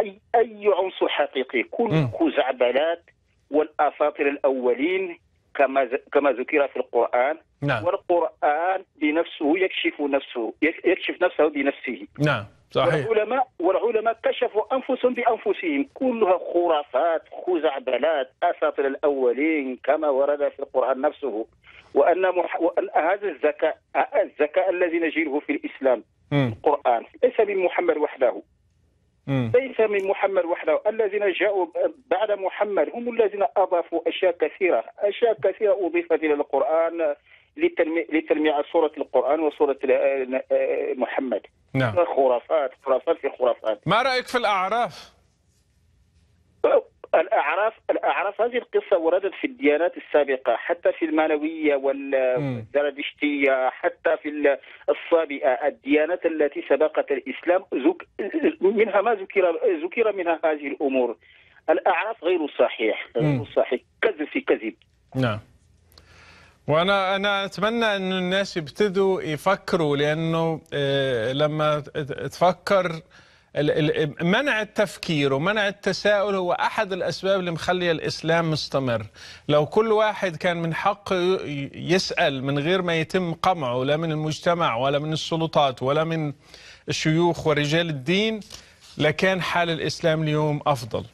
S4: أي, أي عنصر حقيقي كل خزعبلات والأساطير الأولين كما كما ذكر في القرآن نعم. والقرآن بنفسه يكشف نفسه يكشف نفسه بنفسه
S1: نعم صحيح
S4: والعلماء والعلماء كشفوا انفسهم بانفسهم كلها خرافات خزعبلات اساطير الاولين كما ورد في القران نفسه وان مح... وان هذا الذكاء الذكاء الذي نجده في الاسلام م. القران ليس من محمد وحده م. ليس من محمد وحده الذين جاءوا بعد محمد هم الذين اضافوا اشياء كثيره اشياء كثيره اضيفت الى القران لتلميع لتلميع سوره القران وسوره آه، آه، محمد نعم خرافات خرافات في خرافات ما رايك في الاعراف الاعراف الاعراف هذه القصه وردت في الديانات السابقه حتى في المالويه والزرادشتيه حتى في الصابئه الديانات التي سبقت الاسلام منها ما ذكر ذكر منها هذه الامور الاعراف غير صحيح غير صحيح كذب في كذب
S3: نعم
S1: وانا انا اتمنى ان الناس يبتدوا يفكروا لانه آه، لما تفكر منع التفكير ومنع التساؤل هو أحد الأسباب اللي مخلية الإسلام مستمر لو كل واحد كان من حقه يسأل من غير ما يتم قمعه لا من المجتمع ولا من السلطات ولا من الشيوخ ورجال الدين لكان حال الإسلام اليوم أفضل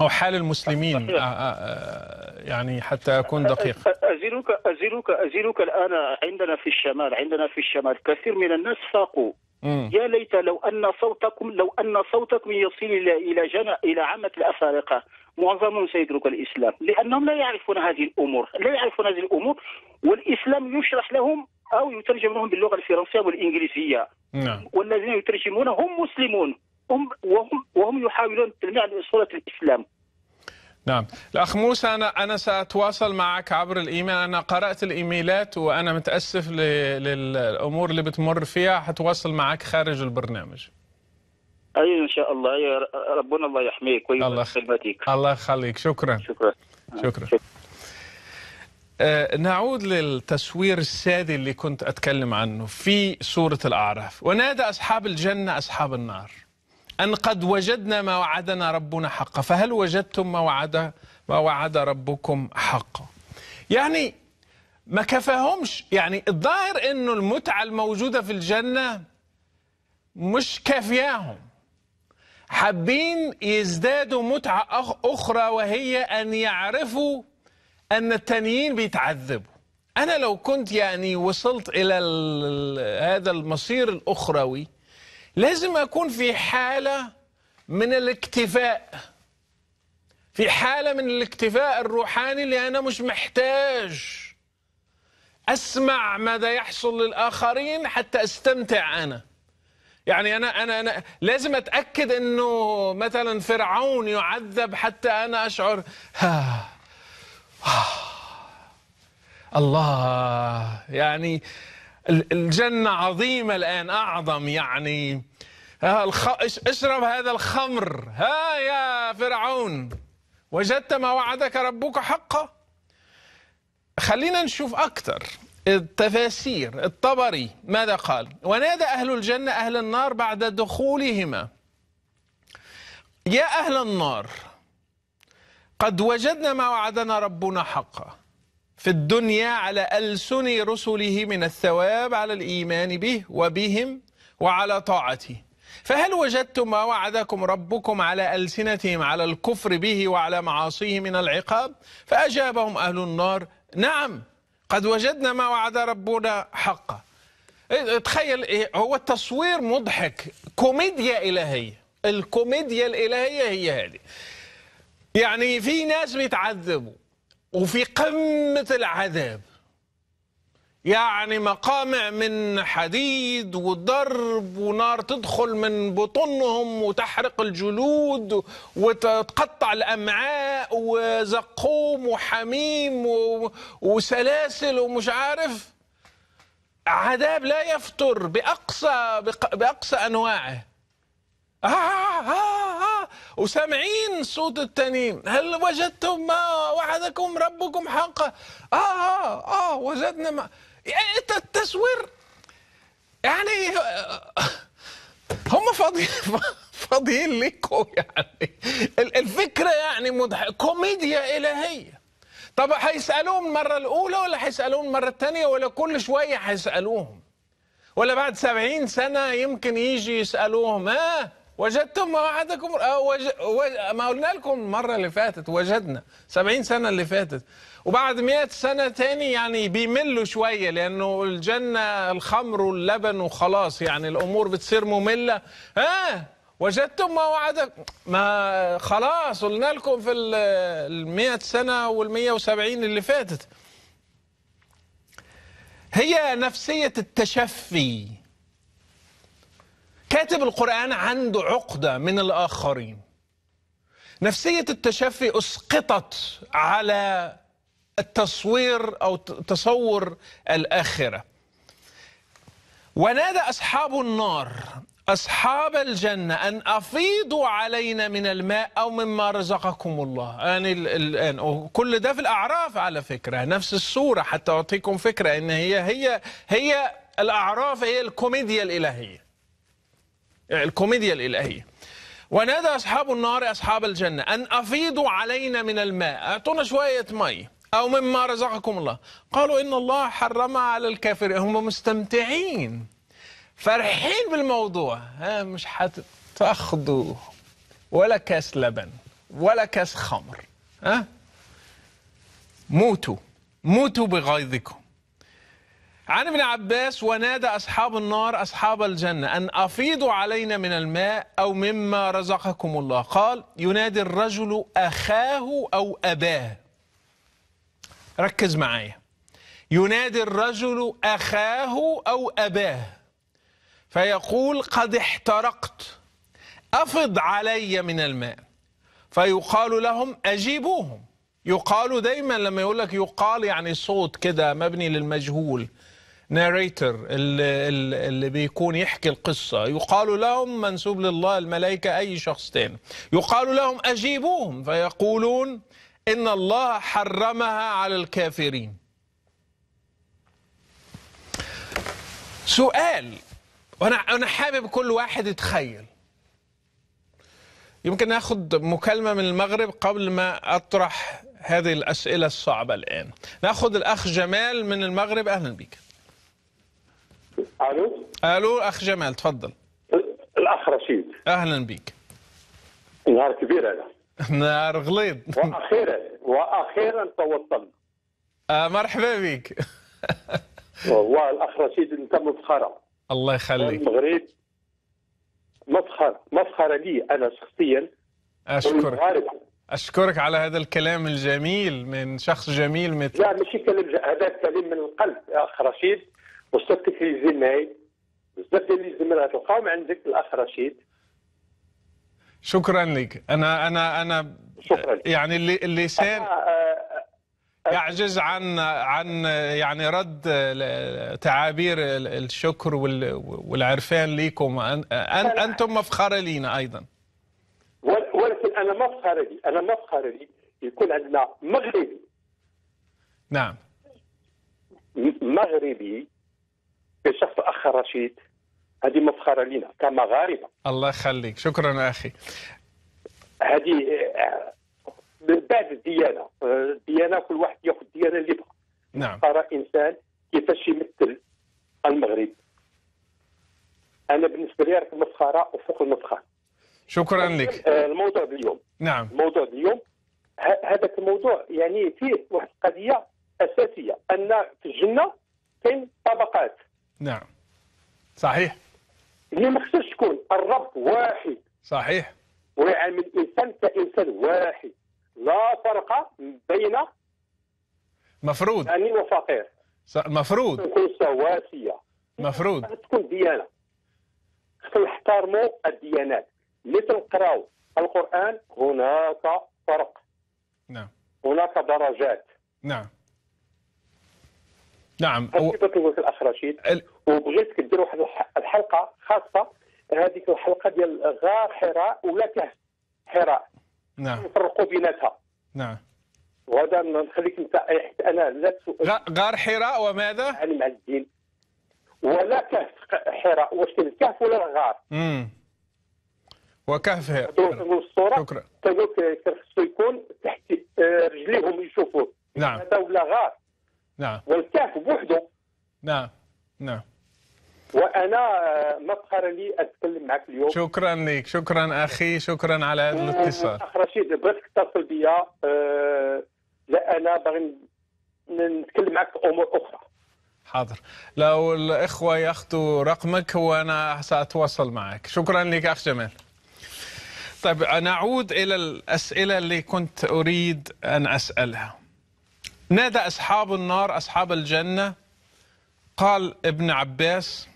S1: أو حال المسلمين آه، آه، آه، يعني حتى أكون دقيق
S4: أزيلك أزيلك أزيلك الآن عندنا في الشمال عندنا في الشمال كثير من الناس فاقوا مم. يا ليت لو أن صوتكم لو أن صوتكم يصل إلى إلى إلى عامة الأفارقة معظمهم سيترك الإسلام لأنهم لا يعرفون هذه الأمور لا يعرفون هذه الأمور والإسلام يشرح لهم أو يترجم لهم باللغة الفرنسية والإنجليزية نعم. والذين يترجمون هم مسلمون هم وهم وهم يحاولون تلميع صورة الإسلام
S1: نعم الأخ موسى أنا أنا سأتواصل معك عبر الإيميل أنا قرأت الإيميلات وأنا متأسف للأمور اللي بتمر فيها حتواصل معك خارج البرنامج
S4: أي إن شاء الله يا ربنا الله يحميك ويبارك خدمتك الله يخليك شكرا شكرا
S3: شكرا, شكرا.
S1: آه، نعود للتصوير السادي اللي كنت أتكلم عنه في سورة الأعراف ونادى أصحاب الجنة أصحاب النار أن قد وجدنا ما وعدنا ربنا حقا فهل وجدتم ما وعد ما وعد ربكم حقا يعني ما كفاهمش يعني الظاهر أنه المتعة الموجودة في الجنة مش كافياهم حابين يزدادوا متعة أخرى وهي أن يعرفوا أن التانيين بيتعذبوا أنا لو كنت يعني وصلت إلى هذا المصير الأخروي لازم أكون في حالة من الاكتفاء في حالة من الاكتفاء الروحاني اللي أنا مش محتاج أسمع ماذا يحصل للآخرين حتى أستمتع أنا يعني أنا أنا أنا لازم أتأكد إنه مثلا فرعون يعذب حتى أنا أشعر ها آه، آه، الله يعني الجنة عظيمة الآن أعظم يعني اشرب هذا الخمر ها يا فرعون وجدت ما وعدك ربك حقا خلينا نشوف أكثر التفاسير الطبري ماذا قال ونادى أهل الجنة أهل النار بعد دخولهما يا أهل النار قد وجدنا ما وعدنا ربنا حقا في الدنيا على ألسن رسله من الثواب على الإيمان به وبهم وعلى طاعته فهل وجدتم ما وعدكم ربكم على ألسنتهم على الكفر به وعلى معاصيه من العقاب فأجابهم أهل النار نعم قد وجدنا ما وعد ربنا حقا إيه، تخيل إيه، هو التصوير مضحك كوميديا إلهية الكوميديا الإلهية هي هذه يعني في ناس بيتعذبوا وفي قمة العذاب يعني مقامع من حديد وضرب ونار تدخل من بطنهم وتحرق الجلود وتقطع الامعاء وزقوم وحميم وسلاسل ومش عارف عذاب لا يفتر باقصى باقصى انواعه آه آه آه آه, آه. وسامعين صوت التانيين هل وجدتم ما وعدكم ربكم حقا آه آه آه وجدنا ما يعني التصوير يعني آه، هم فاضيين فاضيين لكم يعني الفكرة يعني مضحك كوميديا إلهية طب هيسألوهم المرة الأولى ولا هيسألوهم المرة الثانية ولا كل شوية هيسألوهم ولا بعد سبعين سنة يمكن يجي يسألوهم ها آه، وجدتم موعدكم آه، وج... وج... ما قلنا لكم المره اللي فاتت وجدنا 70 سنه اللي فاتت وبعد 100 سنه تاني يعني بيملوا شويه لانه الجنه الخمر واللبن وخلاص يعني الامور بتصير ممله ها وجدتم ما وعدكم ما خلاص قلنا لكم في ال 100 سنه وال 170 اللي فاتت هي نفسيه التشفي كاتب القرآن عنده عقدة من الآخرين نفسية التشفي أسقطت على التصوير أو تصور الآخرة ونادى أصحاب النار أصحاب الجنة أن أفيضوا علينا من الماء أو مما رزقكم الله يعني الآن وكل ده في الأعراف على فكرة نفس السورة حتى أعطيكم فكرة أن هي هي هي الأعراف هي الكوميديا الإلهية الكوميديا الإلهية ونادى أصحاب النار أصحاب الجنة أن أفيضوا علينا من الماء أعطونا شوية مي أو مما رزقكم الله قالوا إن الله حرم على الكافرين هم مستمتعين فرحين بالموضوع ها مش حتاخذوا ولا كاس لبن ولا كاس خمر ها موتوا موتوا بغيظكم عن ابن عباس ونادى أصحاب النار أصحاب الجنة أن أفيضوا علينا من الماء أو مما رزقكم الله قال ينادي الرجل أخاه أو أباه ركز معايا ينادي الرجل أخاه أو أباه فيقول قد احترقت أفض علي من الماء فيقال لهم أجيبوهم يقال دايما لما يقول لك يقال يعني صوت كده مبني للمجهول ناريتر اللي, اللي بيكون يحكي القصة يقال لهم منسوب لله الملائكة أي شخص تاني يقال لهم أجيبوهم فيقولون إن الله حرمها على الكافرين سؤال وأنا أنا حابب كل واحد يتخيل يمكن ناخد مكالمة من المغرب قبل ما أطرح هذه الأسئلة الصعبة الآن ناخد الأخ جمال من المغرب أهلا بك الو الو اخ جمال تفضل
S5: الاخ رشيد اهلا بك نهار كبير هذا نهار غليظ واخيرا واخيرا توصلنا آه مرحبا بك والله الاخ رشيد انت مفخره
S1: الله يخليك
S5: المغرب مفخره مفخره لي انا شخصيا اشكرك
S1: اشكرك على هذا الكلام الجميل من شخص جميل مثل لا
S5: ماشي كلام هذا كلام من القلب يا اخ رشيد وصلتك للزمايل بزاف ديال اللي زمان غتلقاهم عندك الاخ رشيد
S1: شكرا لك انا انا انا شكرا يعني اللسان آه،
S5: آه،
S1: يعجز عن عن يعني رد تعابير الشكر والعرفان لكم أن انتم مفخره لينا ايضا
S5: ولكن انا مفخره لي انا مفخره لي يكون عندنا مغربي نعم مغربي كشف اخ رشيد هذه مفخره لنا كمغاربه
S1: الله يخليك شكرا اخي
S5: هذه آه، بعد الديانه الديانه آه، كل واحد ياخذ الديانه اللي بغى نعم ترى انسان كيفاش يمثل المغرب انا بالنسبه لي راك مفخره وفوق المفخره
S1: شكرا آه، لك الموضوع
S5: اليوم نعم الموضوع اليوم هذا الموضوع يعني فيه واحد القضيه اساسيه ان في الجنه كاين طبقات
S1: نعم صحيح اللي ما خصهاش
S5: تكون الرب واحد صحيح ويعامل الانسان كانسان واحد لا فرق بين مفروض غني وفقير
S1: مفروض
S5: تكون سواسيه مفروض تكون ديانه خصنا نحترموا الديانات اللي تنقراو القران هناك فرق نعم هناك درجات
S1: نعم نعم خاصه
S5: في رشيد ال... وبغيتك دير واحد الحلقه خاصه هذيك الحلقه ديال غار حراء ولا كهف حراء نعم نفرقوا بيناتها نعم وهذا نخليك انت حتى انا لا سؤال غار حراء وماذا؟ علم الدين ولا كهف حراء واش كاين الكهف ولا الغار؟
S1: امم وكهف حراء
S5: شكرا تقول خصو يكون تحت آه، رجليهم يشوفوه نعم هذا ولا غار نعم والكهف بوحده
S1: نعم نعم
S5: وانا مفخر لي اتكلم معك اليوم
S1: شكرا لك شكرا اخي شكرا على هذا الاتصال اخ
S5: رشيد بغيتك تتصل بيا أه، لا انا باغي نتكلم معك في امور
S1: اخرى حاضر لو الاخوه ياخذوا رقمك وانا ساتواصل معك شكرا لك اخ جمال طيب نعود الى الاسئله اللي كنت اريد ان اسالها نادى أصحاب النار أصحاب الجنة قال ابن عباس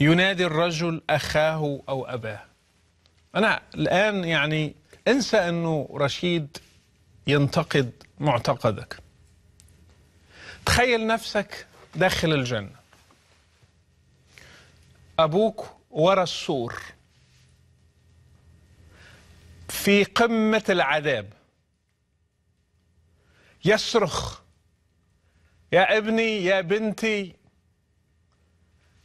S1: ينادي الرجل أخاه أو أباه أنا الآن يعني انسى أنه رشيد ينتقد معتقدك تخيل نفسك داخل الجنة أبوك ورا السور في قمة العذاب يصرخ يا ابني يا بنتي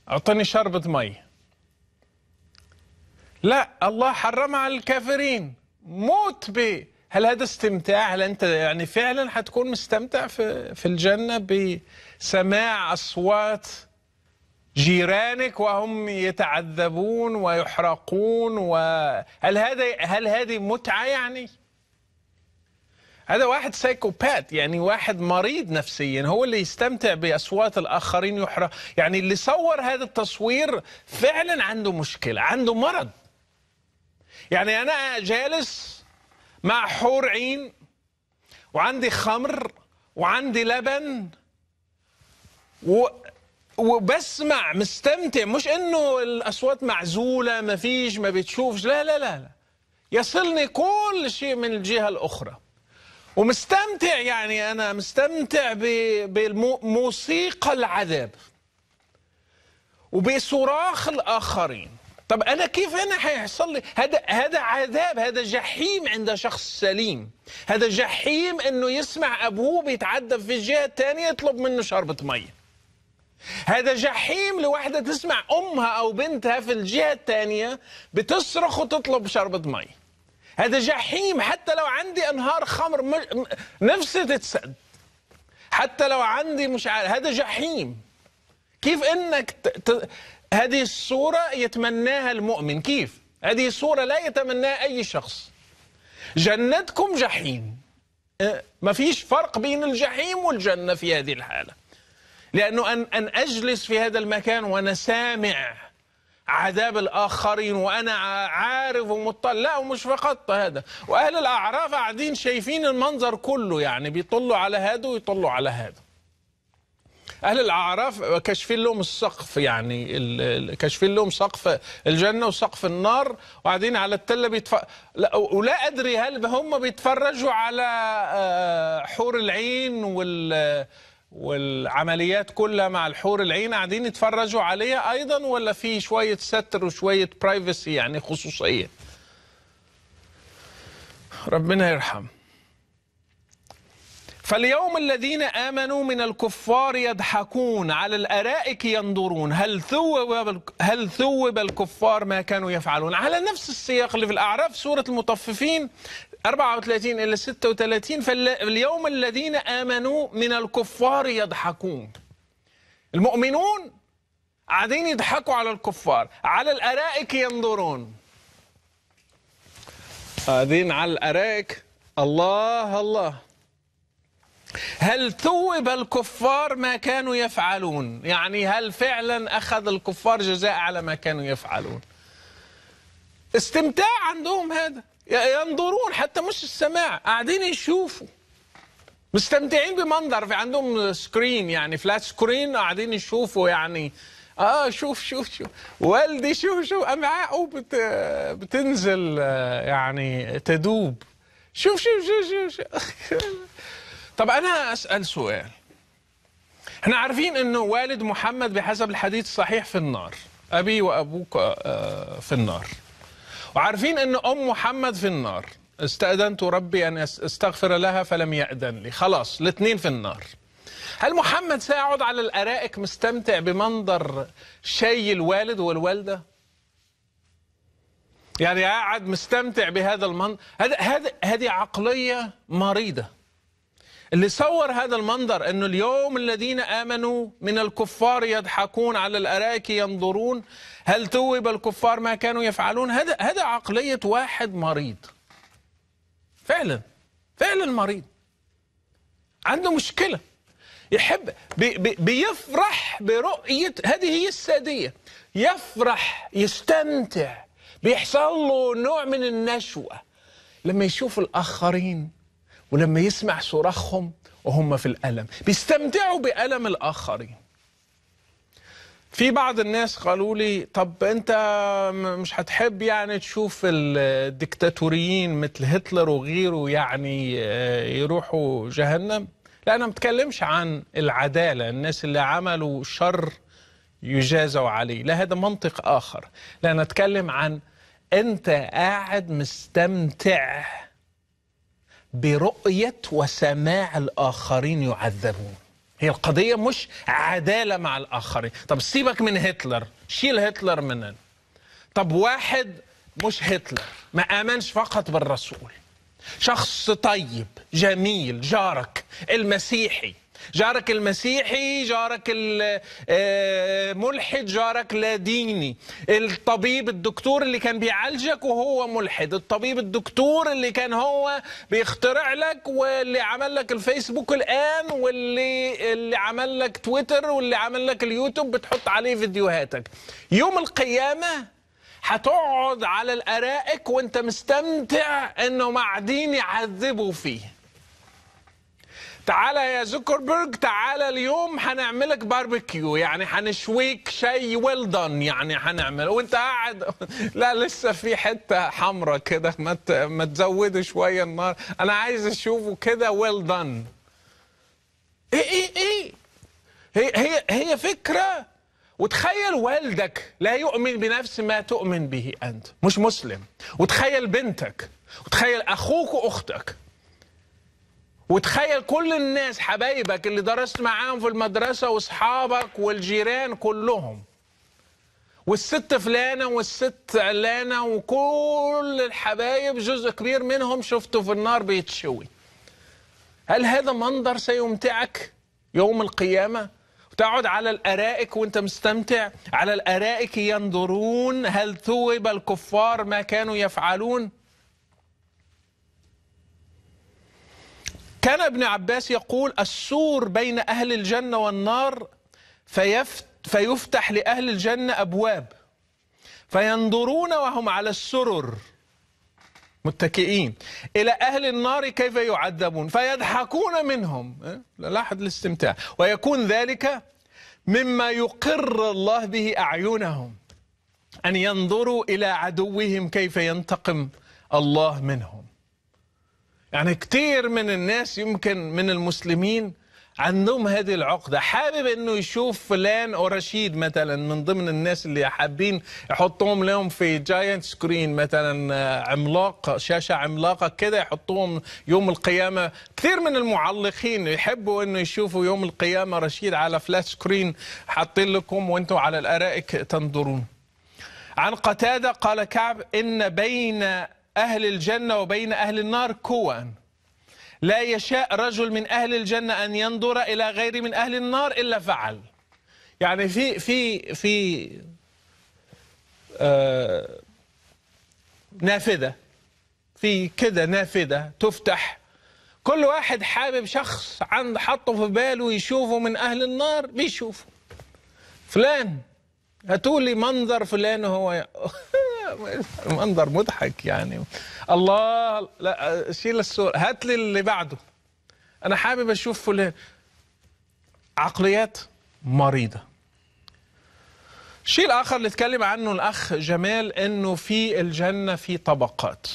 S1: اعطني شربة مي لا الله حرمها على الكافرين موت به هل هذا استمتاع هل انت يعني فعلا حتكون مستمتع في في الجنة بسماع اصوات جيرانك وهم يتعذبون ويحرقون وهل هذا هل هذه متعة يعني؟ هذا واحد سايكوبات يعني واحد مريض نفسيا هو اللي يستمتع باصوات الاخرين يحرى يعني اللي صور هذا التصوير فعلا عنده مشكله عنده مرض يعني انا جالس مع حور عين وعندي خمر وعندي لبن و وبسمع مستمتع مش انه الاصوات معزوله ما فيش ما بتشوفش لا لا لا لا يصلني كل شيء من الجهه الاخرى ومستمتع يعني انا مستمتع بموسيقى العذاب وبصراخ الاخرين طب انا كيف انا هيحصل لي هذا هذا عذاب هذا جحيم عند شخص سليم هذا جحيم انه يسمع ابوه بيتعذب في الجهه الثانيه يطلب منه شربة ميه هذا جحيم لوحده تسمع امها او بنتها في الجهه الثانيه بتصرخ وتطلب شربة ميه هذا جحيم حتى لو عندي انهار خمر نفسي تتسد حتى لو عندي مش عارف هذا جحيم كيف انك ت... ت... هذه الصوره يتمناها المؤمن كيف هذه الصوره لا يتمناها اي شخص جنتكم جحيم أه، ما فيش فرق بين الجحيم والجنه في هذه الحاله لانه ان ان اجلس في هذا المكان وانا سامع عذاب الآخرين وأنا عارف ومطلع لا ومش فقط هذا وأهل الأعراف قاعدين شايفين المنظر كله يعني بيطلوا على هذا ويطلوا على هذا أهل الأعراف كاشفين لهم السقف يعني كاشفين لهم سقف الجنة وسقف النار وقاعدين على التلة بيتف... لا ولا أدري هل هم بيتفرجوا على آه، حور العين وال والعمليات كلها مع الحور العين قاعدين يتفرجوا عليها ايضا ولا في شويه ستر وشويه برايفسي يعني خصوصيه ربنا يرحم فاليوم الذين امنوا من الكفار يضحكون على الارائك ينظرون هل ثوب هل ثوب الكفار ما كانوا يفعلون على نفس السياق اللي في الاعراف سوره المطففين 34 إلى 36 فاليوم الذين آمنوا من الكفار يضحكون المؤمنون قاعدين يضحكوا على الكفار على الأرائك ينظرون قاعدين على الأرائك الله الله هل ثوب الكفار ما كانوا يفعلون يعني هل فعلا أخذ الكفار جزاء على ما كانوا يفعلون استمتاع عندهم هذا ينظرون حتى مش السماع قاعدين يشوفوا مستمتعين بمنظر في عندهم سكرين يعني فلات سكرين قاعدين يشوفوا يعني اه شوف شوف شوف والدي شوف شوف امعائه بت... بتنزل آه، يعني تدوب شوف شوف شوف شوف, شوف. طب انا اسال سؤال احنا عارفين انه والد محمد بحسب الحديث الصحيح في النار ابي وابوك آه، في النار وعارفين ان ام محمد في النار استأذنت ربي أن استغفر لها فلم يأذن لي خلاص الاثنين في النار هل محمد سيقعد على الأرائك مستمتع بمنظر شاي الوالد والوالدة يعني قاعد مستمتع بهذا المنظر هذا هذه عقلية مريضة اللي صور هذا المنظر انه اليوم الذين امنوا من الكفار يضحكون على الاراك ينظرون هل توب الكفار ما كانوا يفعلون هذا هذا عقليه واحد مريض فعلا فعلا مريض عنده مشكله يحب بي بي بيفرح برؤيه هذه هي الساديه يفرح يستمتع بيحصل له نوع من النشوه لما يشوف الاخرين ولما يسمع صراخهم وهم في الألم بيستمتعوا بألم الآخرين في بعض الناس قالوا لي طب انت مش هتحب يعني تشوف الدكتاتوريين مثل هتلر وغيره يعني آه، يروحوا جهنم لا انا ما بتكلمش عن العداله الناس اللي عملوا شر يجازوا عليه لا هذا منطق اخر لا انا اتكلم عن انت قاعد مستمتع برؤية وسماع الآخرين يعذبون هي القضية مش عدالة مع الآخرين طب سيبك من هتلر شيل هتلر مننا طب واحد مش هتلر ما آمنش فقط بالرسول شخص طيب جميل جارك المسيحي جارك المسيحي جارك الملحد آه، جارك لا ديني الطبيب الدكتور اللي كان بيعالجك وهو ملحد الطبيب الدكتور اللي كان هو بيخترع لك واللي عمل لك الفيسبوك الآن واللي اللي عمل لك تويتر واللي عمل لك اليوتيوب بتحط عليه فيديوهاتك يوم القيامة هتقعد على الارائك وانت مستمتع انه معدين يعذبوا فيه تعالى يا زوكربيرج تعالى اليوم هنعملك باربيكيو يعني هنشويك شيء ويل دون يعني هنعمل وانت قاعد لا لسه في حته حمراء كده ما ما تزودوا شويه النار انا عايز اشوفه كده ويل دون ايه ايه ايه هي هي هي فكره وتخيل والدك لا يؤمن بنفس ما تؤمن به انت مش مسلم وتخيل بنتك وتخيل اخوك واختك وتخيل كل الناس حبايبك اللي درست معاهم في المدرسة واصحابك والجيران كلهم والست فلانة والست علانة وكل الحبايب جزء كبير منهم شفته في النار بيتشوي هل هذا منظر سيمتعك يوم القيامة تقعد على الأرائك وانت مستمتع على الأرائك ينظرون هل ثوب الكفار ما كانوا يفعلون كان ابن عباس يقول السور بين أهل الجنة والنار فيفتح لأهل الجنة أبواب فينظرون وهم على السرر متكئين إلى أهل النار كيف يعذبون فيضحكون منهم إيه؟ لاحظ الاستمتاع ويكون ذلك مما يقر الله به أعينهم أن ينظروا إلى عدوهم كيف ينتقم الله منهم يعني كثير من الناس يمكن من المسلمين عندهم هذه العقدة حابب انه يشوف فلان او رشيد مثلا من ضمن الناس اللي حابين يحطوهم لهم في جاينت سكرين مثلا آه، عملاق شاشة عملاقة كده يحطوهم يوم القيامة كثير من المعلقين يحبوا انه يشوفوا يوم القيامة رشيد على فلات سكرين حاطين لكم وانتم على الارائك تنظرون عن قتادة قال كعب ان بين أهل الجنة وبين أهل النار قوة لا يشاء رجل من أهل الجنة أن ينظر إلى غير من أهل النار إلا فعل يعني في في في آه نافذة في كده نافذة تفتح كل واحد حابب شخص عند حطه في باله يشوفه من أهل النار بيشوفه فلان هتولي منظر فلان هو منظر مضحك يعني الله لا شيل الصورة هات لي اللي بعده انا حابب اشوف فلان عقليات مريضه الشيء الاخر اللي اتكلم عنه الاخ جمال انه في الجنه في طبقات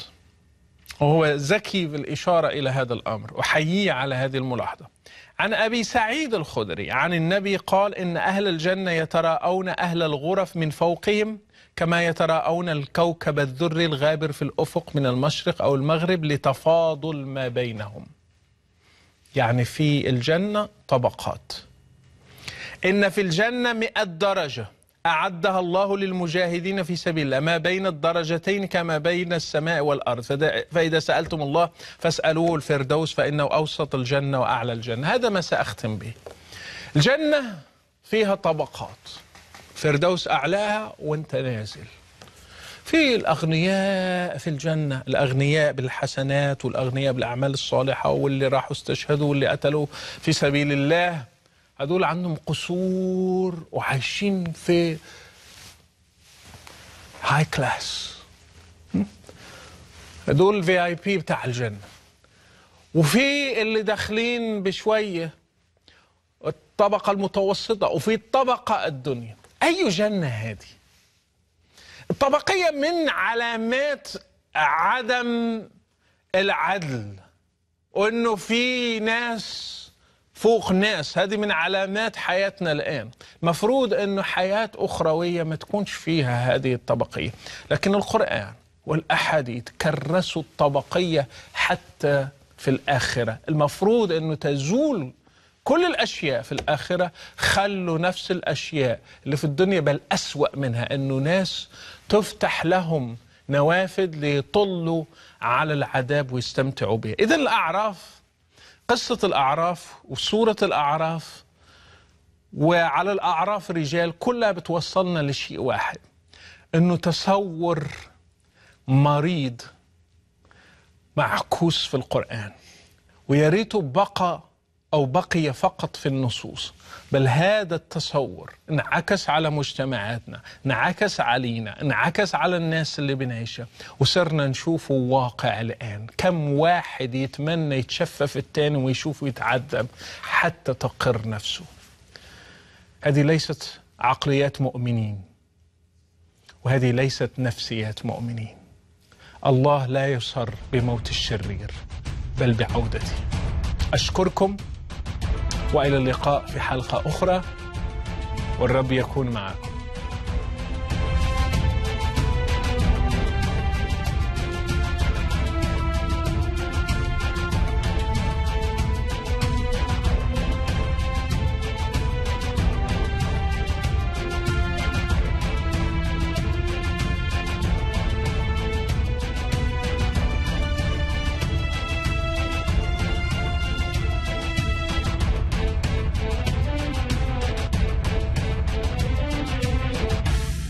S1: وهو ذكي بالاشاره الى هذا الامر احييه على هذه الملاحظه عن ابي سعيد الخدري عن النبي قال ان اهل الجنه يتراءون اهل الغرف من فوقهم كما يتراءون الكوكب الذري الغابر في الأفق من المشرق أو المغرب لتفاضل ما بينهم يعني في الجنة طبقات إن في الجنة مئة درجة أعدها الله للمجاهدين في سبيل الله ما بين الدرجتين كما بين السماء والأرض فإذا سألتم الله فاسألوه الفردوس فإنه أوسط الجنة وأعلى الجنة هذا ما سأختم به الجنة فيها طبقات فردوس أعلاها وانت نازل في الأغنياء في الجنة الأغنياء بالحسنات والأغنياء بالأعمال الصالحة واللي راحوا استشهدوا واللي قتلوا في سبيل الله هدول عندهم قصور وعايشين في هاي كلاس هدول الفي اي بي بتاع الجنه وفي اللي داخلين بشويه الطبقه المتوسطه وفي الطبقه الدنيا أي جنة هذه؟ الطبقية من علامات عدم العدل وإنه في ناس فوق ناس هذه من علامات حياتنا الآن مفروض أنه حياة أخروية ما تكونش فيها هذه الطبقية لكن القرآن والأحاديث كرسوا الطبقية حتى في الآخرة المفروض أنه تزول كل الأشياء في الآخرة خلوا نفس الأشياء اللي في الدنيا بل أسوأ منها أنه ناس تفتح لهم نوافذ ليطلوا على العذاب ويستمتعوا بها إذا الأعراف قصة الأعراف وصورة الأعراف وعلى الأعراف رجال كلها بتوصلنا لشيء واحد أنه تصور مريض معكوس في القرآن ويا ريته بقى أو بقي فقط في النصوص بل هذا التصور انعكس على مجتمعاتنا انعكس علينا انعكس على الناس اللي بنعيشها وصرنا نشوفه واقع الآن كم واحد يتمنى يتشفف التاني ويشوفه يتعذب حتى تقر نفسه هذه ليست عقليات مؤمنين وهذه ليست نفسيات مؤمنين الله لا يصر بموت الشرير بل بعودته أشكركم والى اللقاء في حلقه اخرى والرب يكون معكم